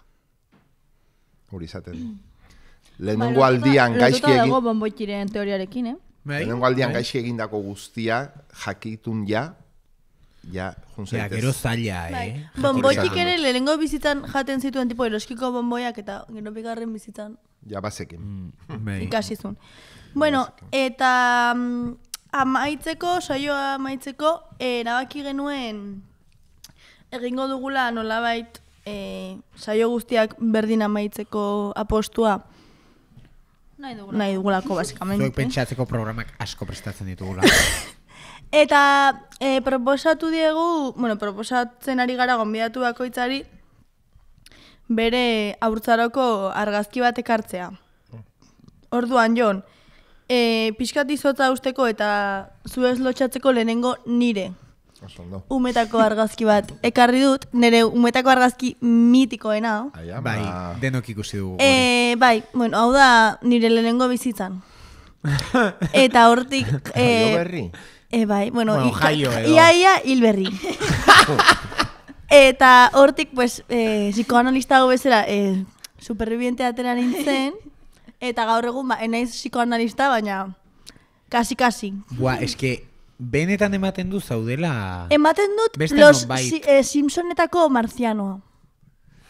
C: Hori izaten mm. ba, du. Eh? Bai, lehenengo aldian gaizki egin...
B: Lotuta teoriarekin, eh?
C: Lehenengo aldian gaizki egindako guztia jakitun ja, ja, junzaitez. Ja, gero zaila, bai. eh? Bai. ere
B: lehenengo bizitan jaten zituen tipo eroskiko bomboiak eta gero bigarren bizitzan...
C: Ja, bazekin. Mm, (laughs) bai.
B: Bueno, eta mm, amaitzeko, saioa amaitzeko, erabaki genuen egingo dugula nolabait e, saio guztiak berdin amaitzeko apostua nahi, dugula. nahi dugulako, basikamente. Zuek
D: pentsatzeko programak asko prestatzen ditugula. (laughs)
B: Eta e, proposatu diegu, bueno, proposatzen ari gara gonbidatu bakoitzari, bere aurtzaroko argazki bat ekartzea. Oh. Orduan, Jon, e, eh, pixkat izotza usteko eta zuez lotxatzeko lehenengo nire umetako argazki bat ekarri dut, nire umetako argazki mitikoena.
D: Aia, bai, denok ikusi dugu.
B: E, bai, bueno, hau da nire lehenengo bizitzan. (laughs) Eta hortik... E, berri. Eh, bai, bueno, bueno jaio, ia, (laughs) Eta hortik, pues, e, psikoanalista hau bezala, e, superviviente atera nintzen, (laughs) eta gaur egun, ba, enaiz psikoanalista, baina, kasi-kasi.
D: Bua, eske, que Benetan ematen du zaudela... Ematen dut los si,
B: eh, Simpsonetako marzianoa.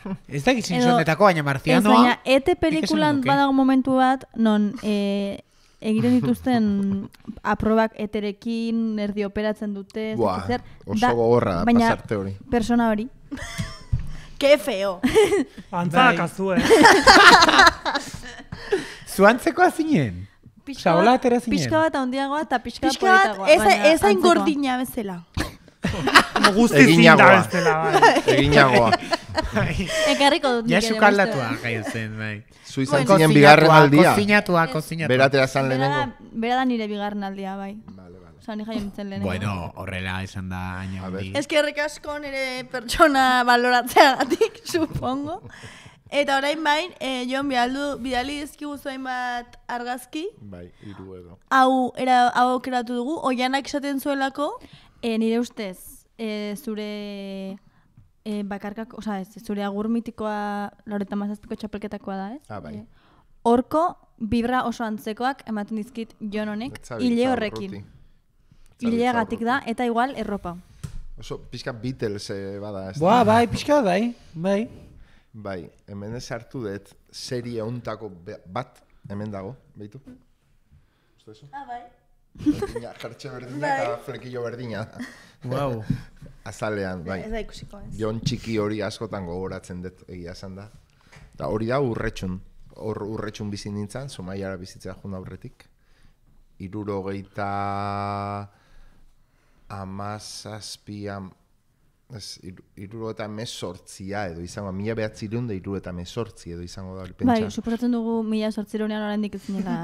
D: (laughs) Ez da Simpsonetako, baina marzianoa... Ez
B: ete pelikulan badago momentu bat, non eh, egiten dituzten (laughs) aprobak eterekin, erdi operatzen dute... Buah, zer, oso da, gogorra baina, pasarte hori. Baina, persona hori... (laughs) Ke feo!
A: Antzak azue!
B: Bai.
D: Zuantzeko azinen? pixka bat, pixka
B: bat handiagoa eta pixka bat politagoa. Pixka bat, ez hain gordina bezala. Como guzti zinda bezala, bai. Eginagoa. Bai. Ekarriko dut nik ere. Ja, sukaldatua,
D: gaitzen, bai. Zu izan bueno, zinen bigarren aldia. Kozinatua, kozinatua. Beratera zan lehenengo.
B: Bera da nire bigarren aldia, bai. Osa, Bueno,
D: horrela izan da aina hori.
B: que asko nire pertsona baloratzea gatik, (laughs) supongo. Eta orain bain, e, eh, Jon bialdu bidali dizkigu zuain bat argazki. Bai, iru edo. Hau era hau dugu Oianak esaten zuelako, e, nire ustez, eh, zure bakarkak, osea, ez zure agur mitikoa Loreta Mazazpiko chapelketakoa da, ez? Ah, bai. orko bibra oso antzekoak ematen dizkit Jon honek hile horrekin. Ileagatik da eta igual erropa.
C: Oso pixka Beatles eh, bada, ez. Boa, bai,
A: pixka, bai. Bai.
C: Bai, hemen ez hartu dut serie hontako bat hemen dago, behitu?
A: Uste eso?
E: Ah, bai.
C: Berdina, jartxe berdina bai. eta flekillo berdina. Wow. Azalean, bai. Ez da ikusiko ez. Jon txiki hori askotan gogoratzen dut egia zan da. Da hori da urretxun. Hor urretxun bizi nintzen, somaiara bizitzea jun aurretik. Iruro geita... Amazazpi... Ez, iru, eta mes edo izango, mila behatzi lehunde iru eta mes edo izango da. Pentsa. Bai,
B: suposatzen dugu mila sortzi orain horrein dikitzen dira.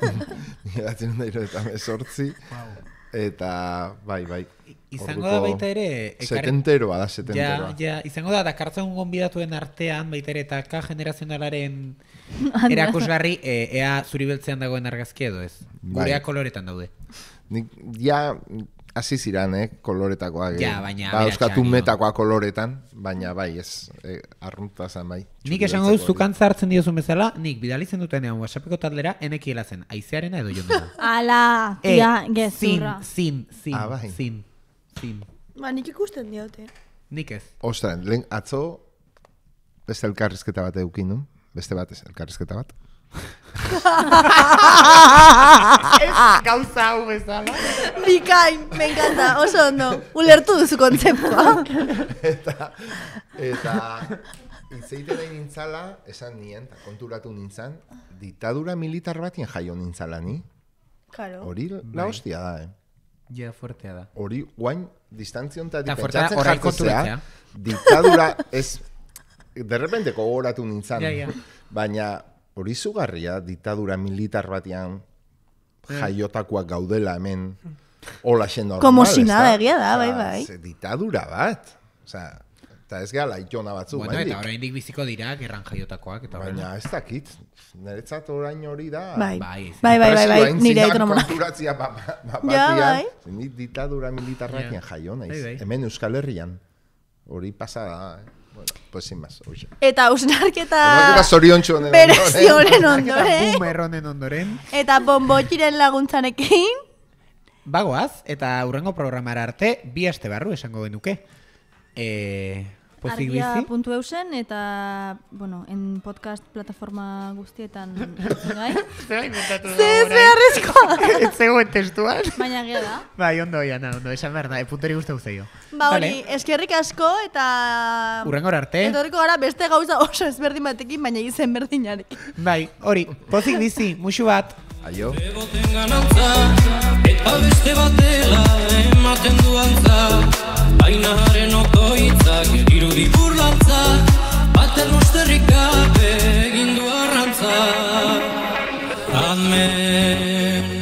C: (laughs) mila behatzi lehunde iru eta mes sortzi. Eta, bai, bai. Izango da baita ere... Ekar... Setenteroa da, setenteroa.
D: Ja, ja, izango da, dakartzen gombidatuen artean, baita ere, eta ka generazionalaren (laughs) erakusgarri e, ea zuribeltzean dagoen argazki edo ez. Bai. Gurea bai. koloretan daude.
C: ja, hasi ziran, eh, koloretakoak. Ja, eh. baina... Ba, euskatu metakoa koloretan, baina bai, ez, e, eh, zen bai.
D: Nik esango duzu kantza hartzen diozun bezala, nik bidalitzen duten egon whatsappeko taldera, enekiela zen, aizearen edo jondela. (laughs)
B: Ala, e, tia, eh, gezurra. Zin,
D: ah, bai. zin, zin,
B: Ba, nik ikusten diote.
D: Nik ez.
C: Ostran, lehen atzo, beste elkarrizketa bat eukin, no? Beste bat, ez, elkarrizketa bat
B: ez gauza hau bezala. Bikain, me encanta, oso ondo. Ulertu duzu kontzeptua. eta,
C: eta, itzeite da nintzala, esan nien, konturatu nintzan, ditadura militar batien jaio nintzala, ni? Claro. Hori la bai. hostia da, eh? Ja, fuertea da. Hori, guain, distantziontatik di pentsatzen jartzea, ditadura, ez, de repente kogoratu ja, ja. baina, hori zugarria, ditadura militar batean jaiotakoak gaudela hemen, hola xendo normal. Como si nada, egia da, bai, bai. Ditadura bat, oza, eta ez gala, itxona batzu, bueno, Eta
D: horrein dik biziko dira, gerran jaiotakoak,
C: eta Baina, ez dakit, niretzat orain hori da. Bai, bai, bai, bai, bai, nire ekonomola. Konturatzia batian, ditadura militar batean jaio hemen Euskal Herrian. Hori pasa
B: Eta ausnarketa... Eta ondoren. ondoren. Eta bumerro honen laguntzanekin.
D: Bagoaz, eta urrengo programara arte, bi aste barru esango genuke. Eh, Argia
B: puntu eusen, eta, bueno, en podcast plataforma guztietan, gai? Zer, ez beharrezko! Zer
D: zegoen testuan? Baina gira da. Bai, ondo, ya, na, ondo, esan behar da, epunteri guzti guzti jo. Ba, hori, vale.
B: eskerrik asko, eta...
D: Urrengor arte. Eta
B: horreko gara beste gauza oso ezberdin batekin, baina izen berdinari.
D: Bai, hori, pozik bizi, musu bat. Aio.
F: Eta beste batela ematen du antza, baina haren okoitzak irudi burlantza, bater mosterrik egin arrantza.
E: Amen.